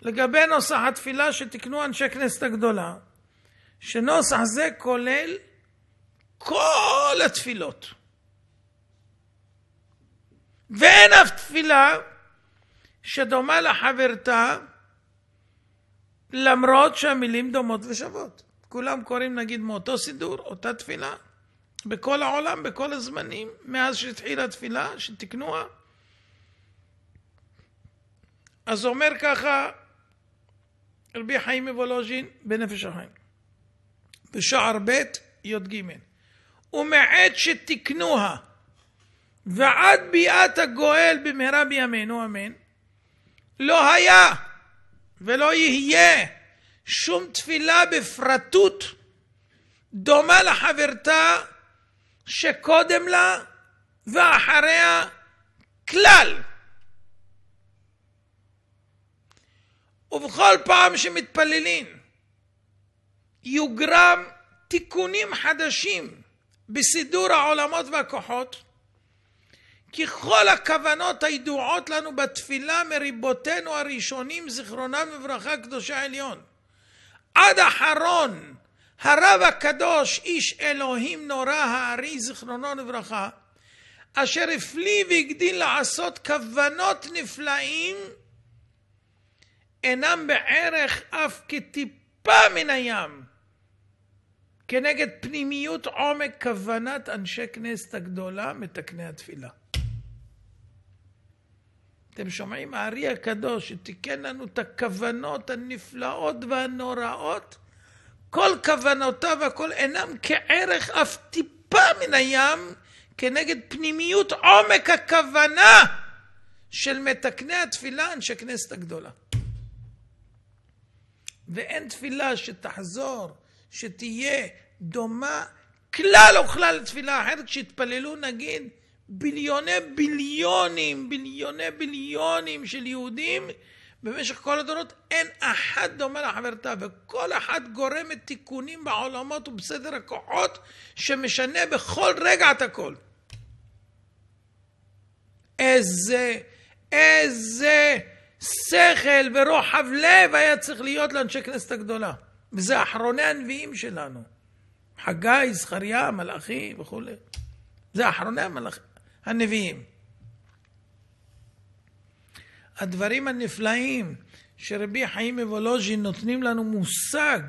לגבי נוסח התפילה שתיקנו אנשי כנסת הגדולה, שנוסח זה כולל כל התפילות. ואין אף תפילה שדומה לחברתה למרות שהמילים דומות ושוות. כולם קוראים נגיד מאותו סידור, אותה תפילה, בכל העולם, בכל הזמנים, מאז שהתחילה התפילה, שתיקנוה. אז אומר ככה רבי חיים מוולוז'ין בנפש החיים, בשער ב' י"ג, ומעת שתיקנוה ועד ביאת הגואל במהרה בימינו, אמן, לא היה ולא יהיה שום תפילה בפרטות דומה לחברתה שקודם לה ואחריה כלל. ובכל פעם שמתפללים יוגרם תיקונים חדשים בסידור העולמות והכוחות, כי כל הכוונות הידועות לנו בתפילה מריבותינו הראשונים זיכרונם לברכה קדושי העליון עד אחרון הרב הקדוש איש אלוהים נורא הארי זיכרונו לברכה אשר הפליא והגדיל לעשות כוונות נפלאים אינם בערך אף כטיפה מן הים כנגד פנימיות עומק כוונת אנשי כנסת הגדולה מתקני התפילה אתם שומעים? הארי הקדוש, שתיקן לנו את הכוונות הנפלאות והנוראות, כל כוונותיו, הכל אינם כערך אף טיפה מן הים, כנגד פנימיות עומק הכוונה של מתקני התפילה, אנשי כנסת הגדולה. ואין תפילה שתחזור, שתהיה דומה כלל וכלל לתפילה אחרת, שיתפללו נגיד ביליוני ביליונים, ביליוני ביליונים של יהודים במשך כל הדורות, אין אחד דומה לחברתה, וכל אחד גורם את תיקונים בעולמות ובסדר הכוחות שמשנה בכל רגע את הכל. איזה, איזה שכל ורוחב לב היה צריך להיות לאנשי כנסת הגדולה. וזה אחרוני הנביאים שלנו. חגי, זכריה, מלאכי וכולי. זה אחרוני המלאכים. הנביאים. הדברים הנפלאים שרבי חיים מוולוז'י נותנים לנו מושג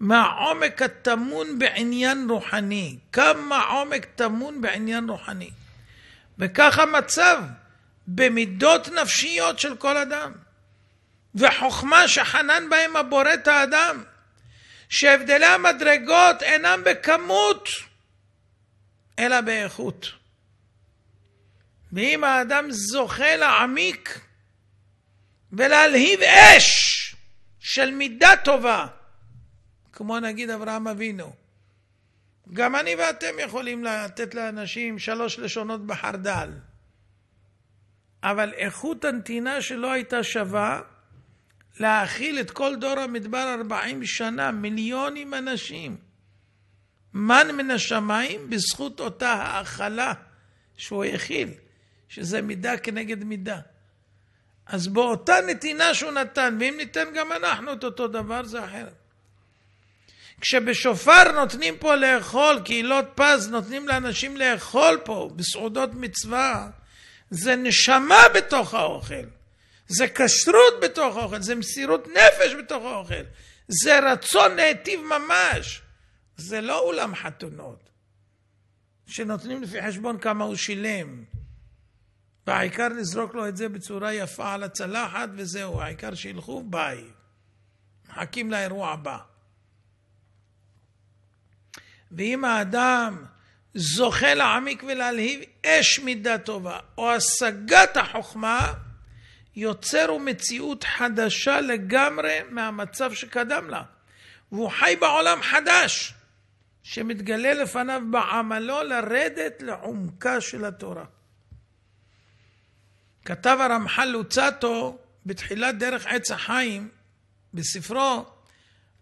מהעומק הטמון בעניין רוחני, כמה עומק טמון בעניין רוחני. וכך המצב במידות נפשיות של כל אדם, וחוכמה שחנן בהם הבורא את האדם, שהבדלי המדרגות אינם בכמות, אלא באיכות. ואם האדם זוכה להעמיק ולהלהיב אש של מידה טובה, כמו נגיד אברהם אבינו, גם אני ואתם יכולים לתת לאנשים שלוש לשונות בחרדל. אבל איכות הנתינה שלו הייתה שווה להאכיל את כל דור המדבר ארבעים שנה, מיליונים אנשים. מן מן השמיים בזכות אותה האכלה שהוא האכיל. שזה מידה כנגד מידה. אז באותה נתינה שהוא נתן, ואם ניתן גם אנחנו את אותו דבר, זה אחרת. כשבשופר נותנים פה לאכול, קהילות פז נותנים לאנשים לאכול פה, בסעודות מצווה, זה נשמה בתוך האוכל, זה כשרות בתוך האוכל, זה מסירות נפש בתוך האוכל, זה רצון להיטיב ממש. זה לא אולם חתונות, שנותנים לפי חשבון כמה הוא שילם. והעיקר לזרוק לו את זה בצורה יפה על הצלחת וזהו, העיקר שילכו ביי. מחכים לאירוע הבא. ואם האדם זוכה להעמיק ולהלהיב אש מידה טובה, או השגת החוכמה, יוצר הוא מציאות חדשה לגמרי מהמצב שקדם לה. והוא חי בעולם חדש, שמתגלה לפניו בעמלו לרדת לעומקה של התורה. כתב הרמח"ל לוצאטו בתחילת דרך עץ החיים, בספרו,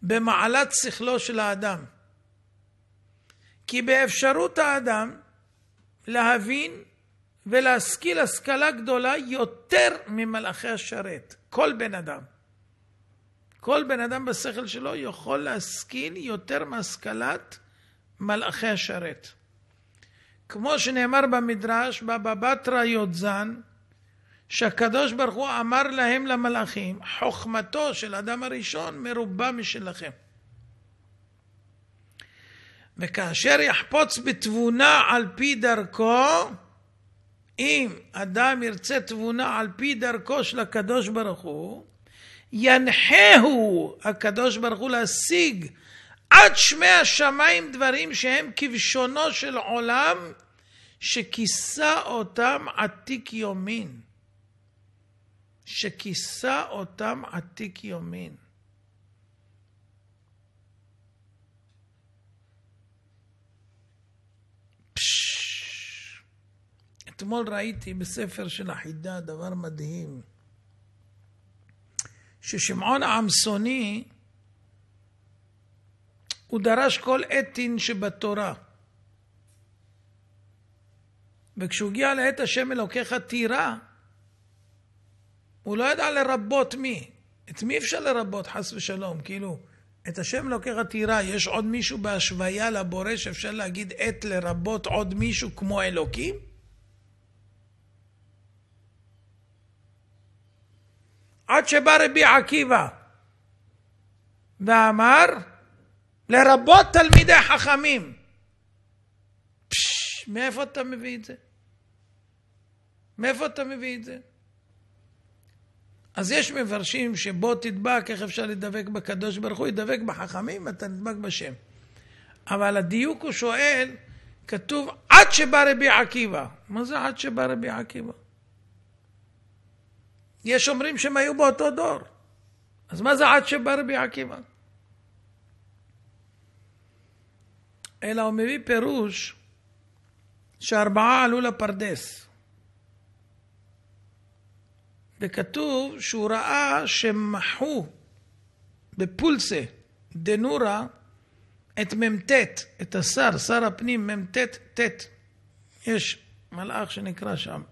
במעלת שכלו של האדם. כי באפשרות האדם להבין ולהשכיל השכלה גדולה יותר ממלאכי השרת. כל בן אדם. כל בן אדם בשכל שלו יכול להשכיל יותר מהשכלת מלאכי השרת. כמו שנאמר במדרש, בבא בתרא י"ז, שהקדוש ברוך הוא אמר להם למלאכים, חוכמתו של אדם הראשון מרובה משלכם. וכאשר יחפוץ בתבונה על פי דרכו, אם אדם ירצה תבונה על פי דרכו של הקדוש ברוך הוא, ינחהו הקדוש ברוך הוא להשיג עד שמי השמיים דברים שהם כבשונו של עולם שכיסה אותם עתיק יומין. שכיסה אותם עתיק יומין. פש... אתמול ראיתי בספר של החידה דבר מדהים, ששמעון העמסוני הוא דרש כל אתין שבתורה. וכשהוא הגיע לעת השם אלוקיך תירא, הוא לא ידע לרבות מי. את מי אפשר לרבות, חס ושלום? כאילו, את השם לוקח עתירה, יש עוד מישהו בהשוויה לבורא שאפשר להגיד את לרבות עוד מישהו כמו אלוקים? עד שבא רבי עקיבא ואמר, לרבות תלמידי חכמים. פשש, מאיפה אתה מביא את זה? מאיפה אתה מביא את זה? אז יש מפרשים שבו תדבק, איך אפשר לדבק בקדוש ברוך הוא? ידבק בחכמים, אתה נדבק בשם. אבל הדיוק הוא שואל, כתוב עד שבא רבי עקיבא. מה זה עד שבא רבי עקיבא? יש אומרים שהם היו באותו דור. אז מה זה עד שבא רבי עקיבא? אלא הוא מביא פירוש שארבעה עלו לפרדס. וכתוב שהוא ראה שמחו בפולסה דנורה את מ"ט, את השר, שר הפנים, מ"ט, ט'. יש מלאך שנקרא שם.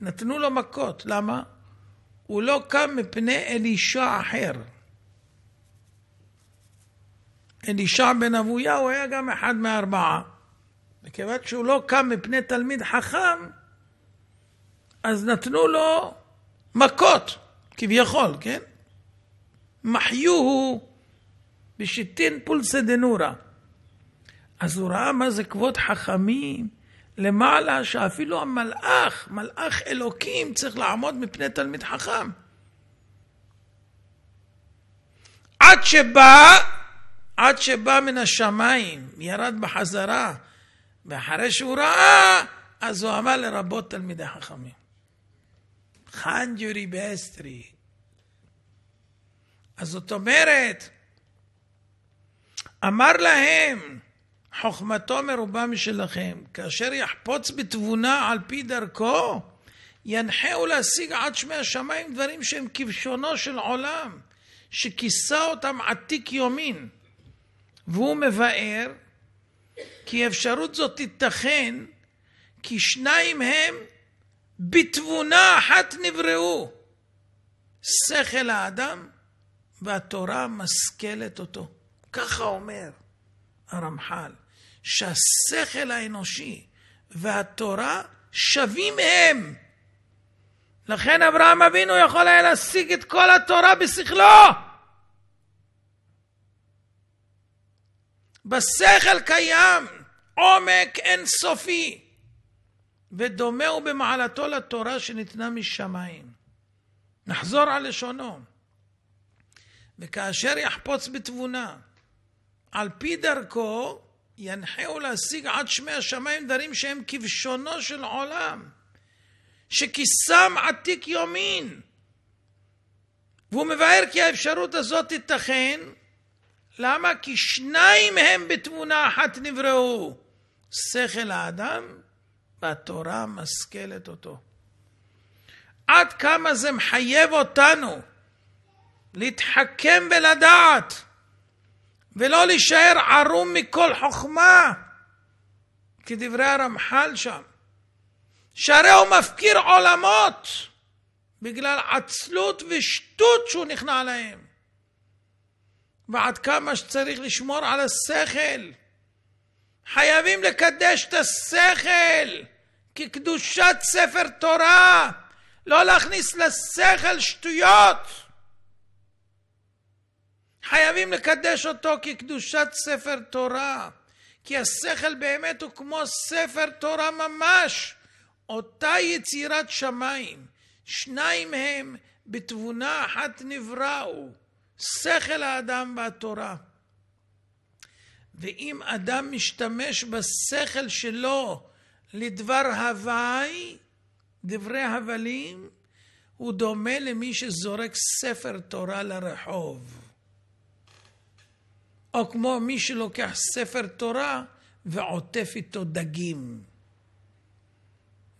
נתנו לו מכות, למה? הוא לא קם מפני אלישע אחר. אלישע בן אבויהו היה גם אחד מארבעה. מכיוון שהוא לא קם מפני תלמיד חכם, אז נתנו לו מכות, כביכול, כן? מחיוהו בשיטין פולסא דנורא. אז הוא ראה מה זה כבוד חכמים למעלה, שאפילו המלאך, מלאך אלוקים, צריך לעמוד מפני תלמיד חכם. עד שבא, עד שבא מן השמיים, ירד בחזרה, ואחרי שהוא ראה, אז הוא אמר לרבות תלמידי חכמים. חנג'ורי באסטרי. אז זאת אומרת, אמר להם, חוכמתו מרובה משלכם, כאשר יחפוץ בתבונה על פי דרכו, ינחהו להשיג עד שמי השמיים דברים שהם כבשונו של עולם, שכיסה אותם עתיק יומין. והוא מבאר כי אפשרות זאת תיתכן כי שניים הם בתבונה אחת נבראו. שכל האדם והתורה משכלת אותו. ככה אומר הרמח"ל, שהשכל האנושי והתורה שווים הם. לכן אברהם אבינו יכול היה להשיג את כל התורה בשכלו. בשכל קיים עומק אינסופי. ודומה הוא במעלתו לתורה שניתנה משמיים. נחזור על לשונו. וכאשר יחפוץ בתבונה, על פי דרכו, ינחהו להשיג עד שמי השמיים דברים שהם כבשונו של עולם, שכיסם עתיק יומין. והוא מבאר כי האפשרות הזאת תיתכן, למה? כי שניים הם בתמונה אחת נבראו, שכל האדם והתורה משכלת אותו. עד כמה זה מחייב אותנו להתחכם ולדעת, ולא להישאר ערום מכל חוכמה, כדברי הרמח"ל שם. שהרי הוא מפקיר עולמות בגלל עצלות ושטות שהוא נכנע להם. ועד כמה שצריך לשמור על השכל. חייבים לקדש את השכל כקדושת ספר תורה, לא להכניס לשכל שטויות. חייבים לקדש אותו כקדושת ספר תורה, כי השכל באמת הוא כמו ספר תורה ממש, אותה יצירת שמיים. שניים הם בתבונה אחת נבראו, שכל האדם והתורה. ואם אדם משתמש בשכל שלו לדבר הוואי, דברי הבלים, הוא דומה למי שזורק ספר תורה לרחוב. או כמו מי שלוקח ספר תורה ועוטף איתו דגים.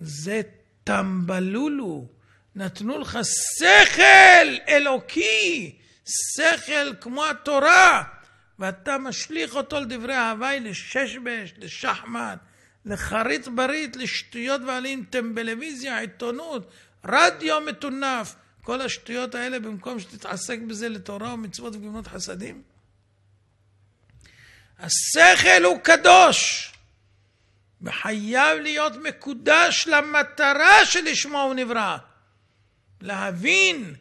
זה טמבלולו. נתנו לך שכל אלוקי, שכל כמו התורה. ואתה משליך אותו לדברי ההוואי, לששבש, לשחמט, לחרית ברית, לשטויות ועלים, טמבלוויזיה, עיתונות, רדיו מטונף. כל השטויות האלה, במקום שתתעסק בזה לתורה ומצוות וגמונות חסדים? השכל הוא קדוש, וחייב להיות מקודש למטרה שלשמו הוא נברא. להבין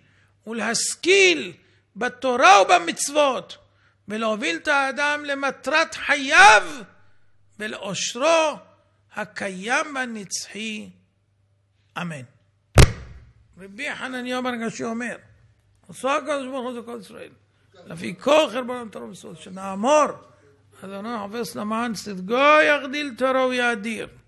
ולהשכיל בתורה ובמצוות. ולהוביל את האדם למטרת חייו ולאושרו הקיים והנצחי. אמן. רבי חנניה בר גשי אומר, עשו הקדוש ברוך הוא זה ישראל. לפי כל חרבנם תרום סוד, שנאמור, אדוני חפש למען צדקו יגדיל תורו ויאדיר.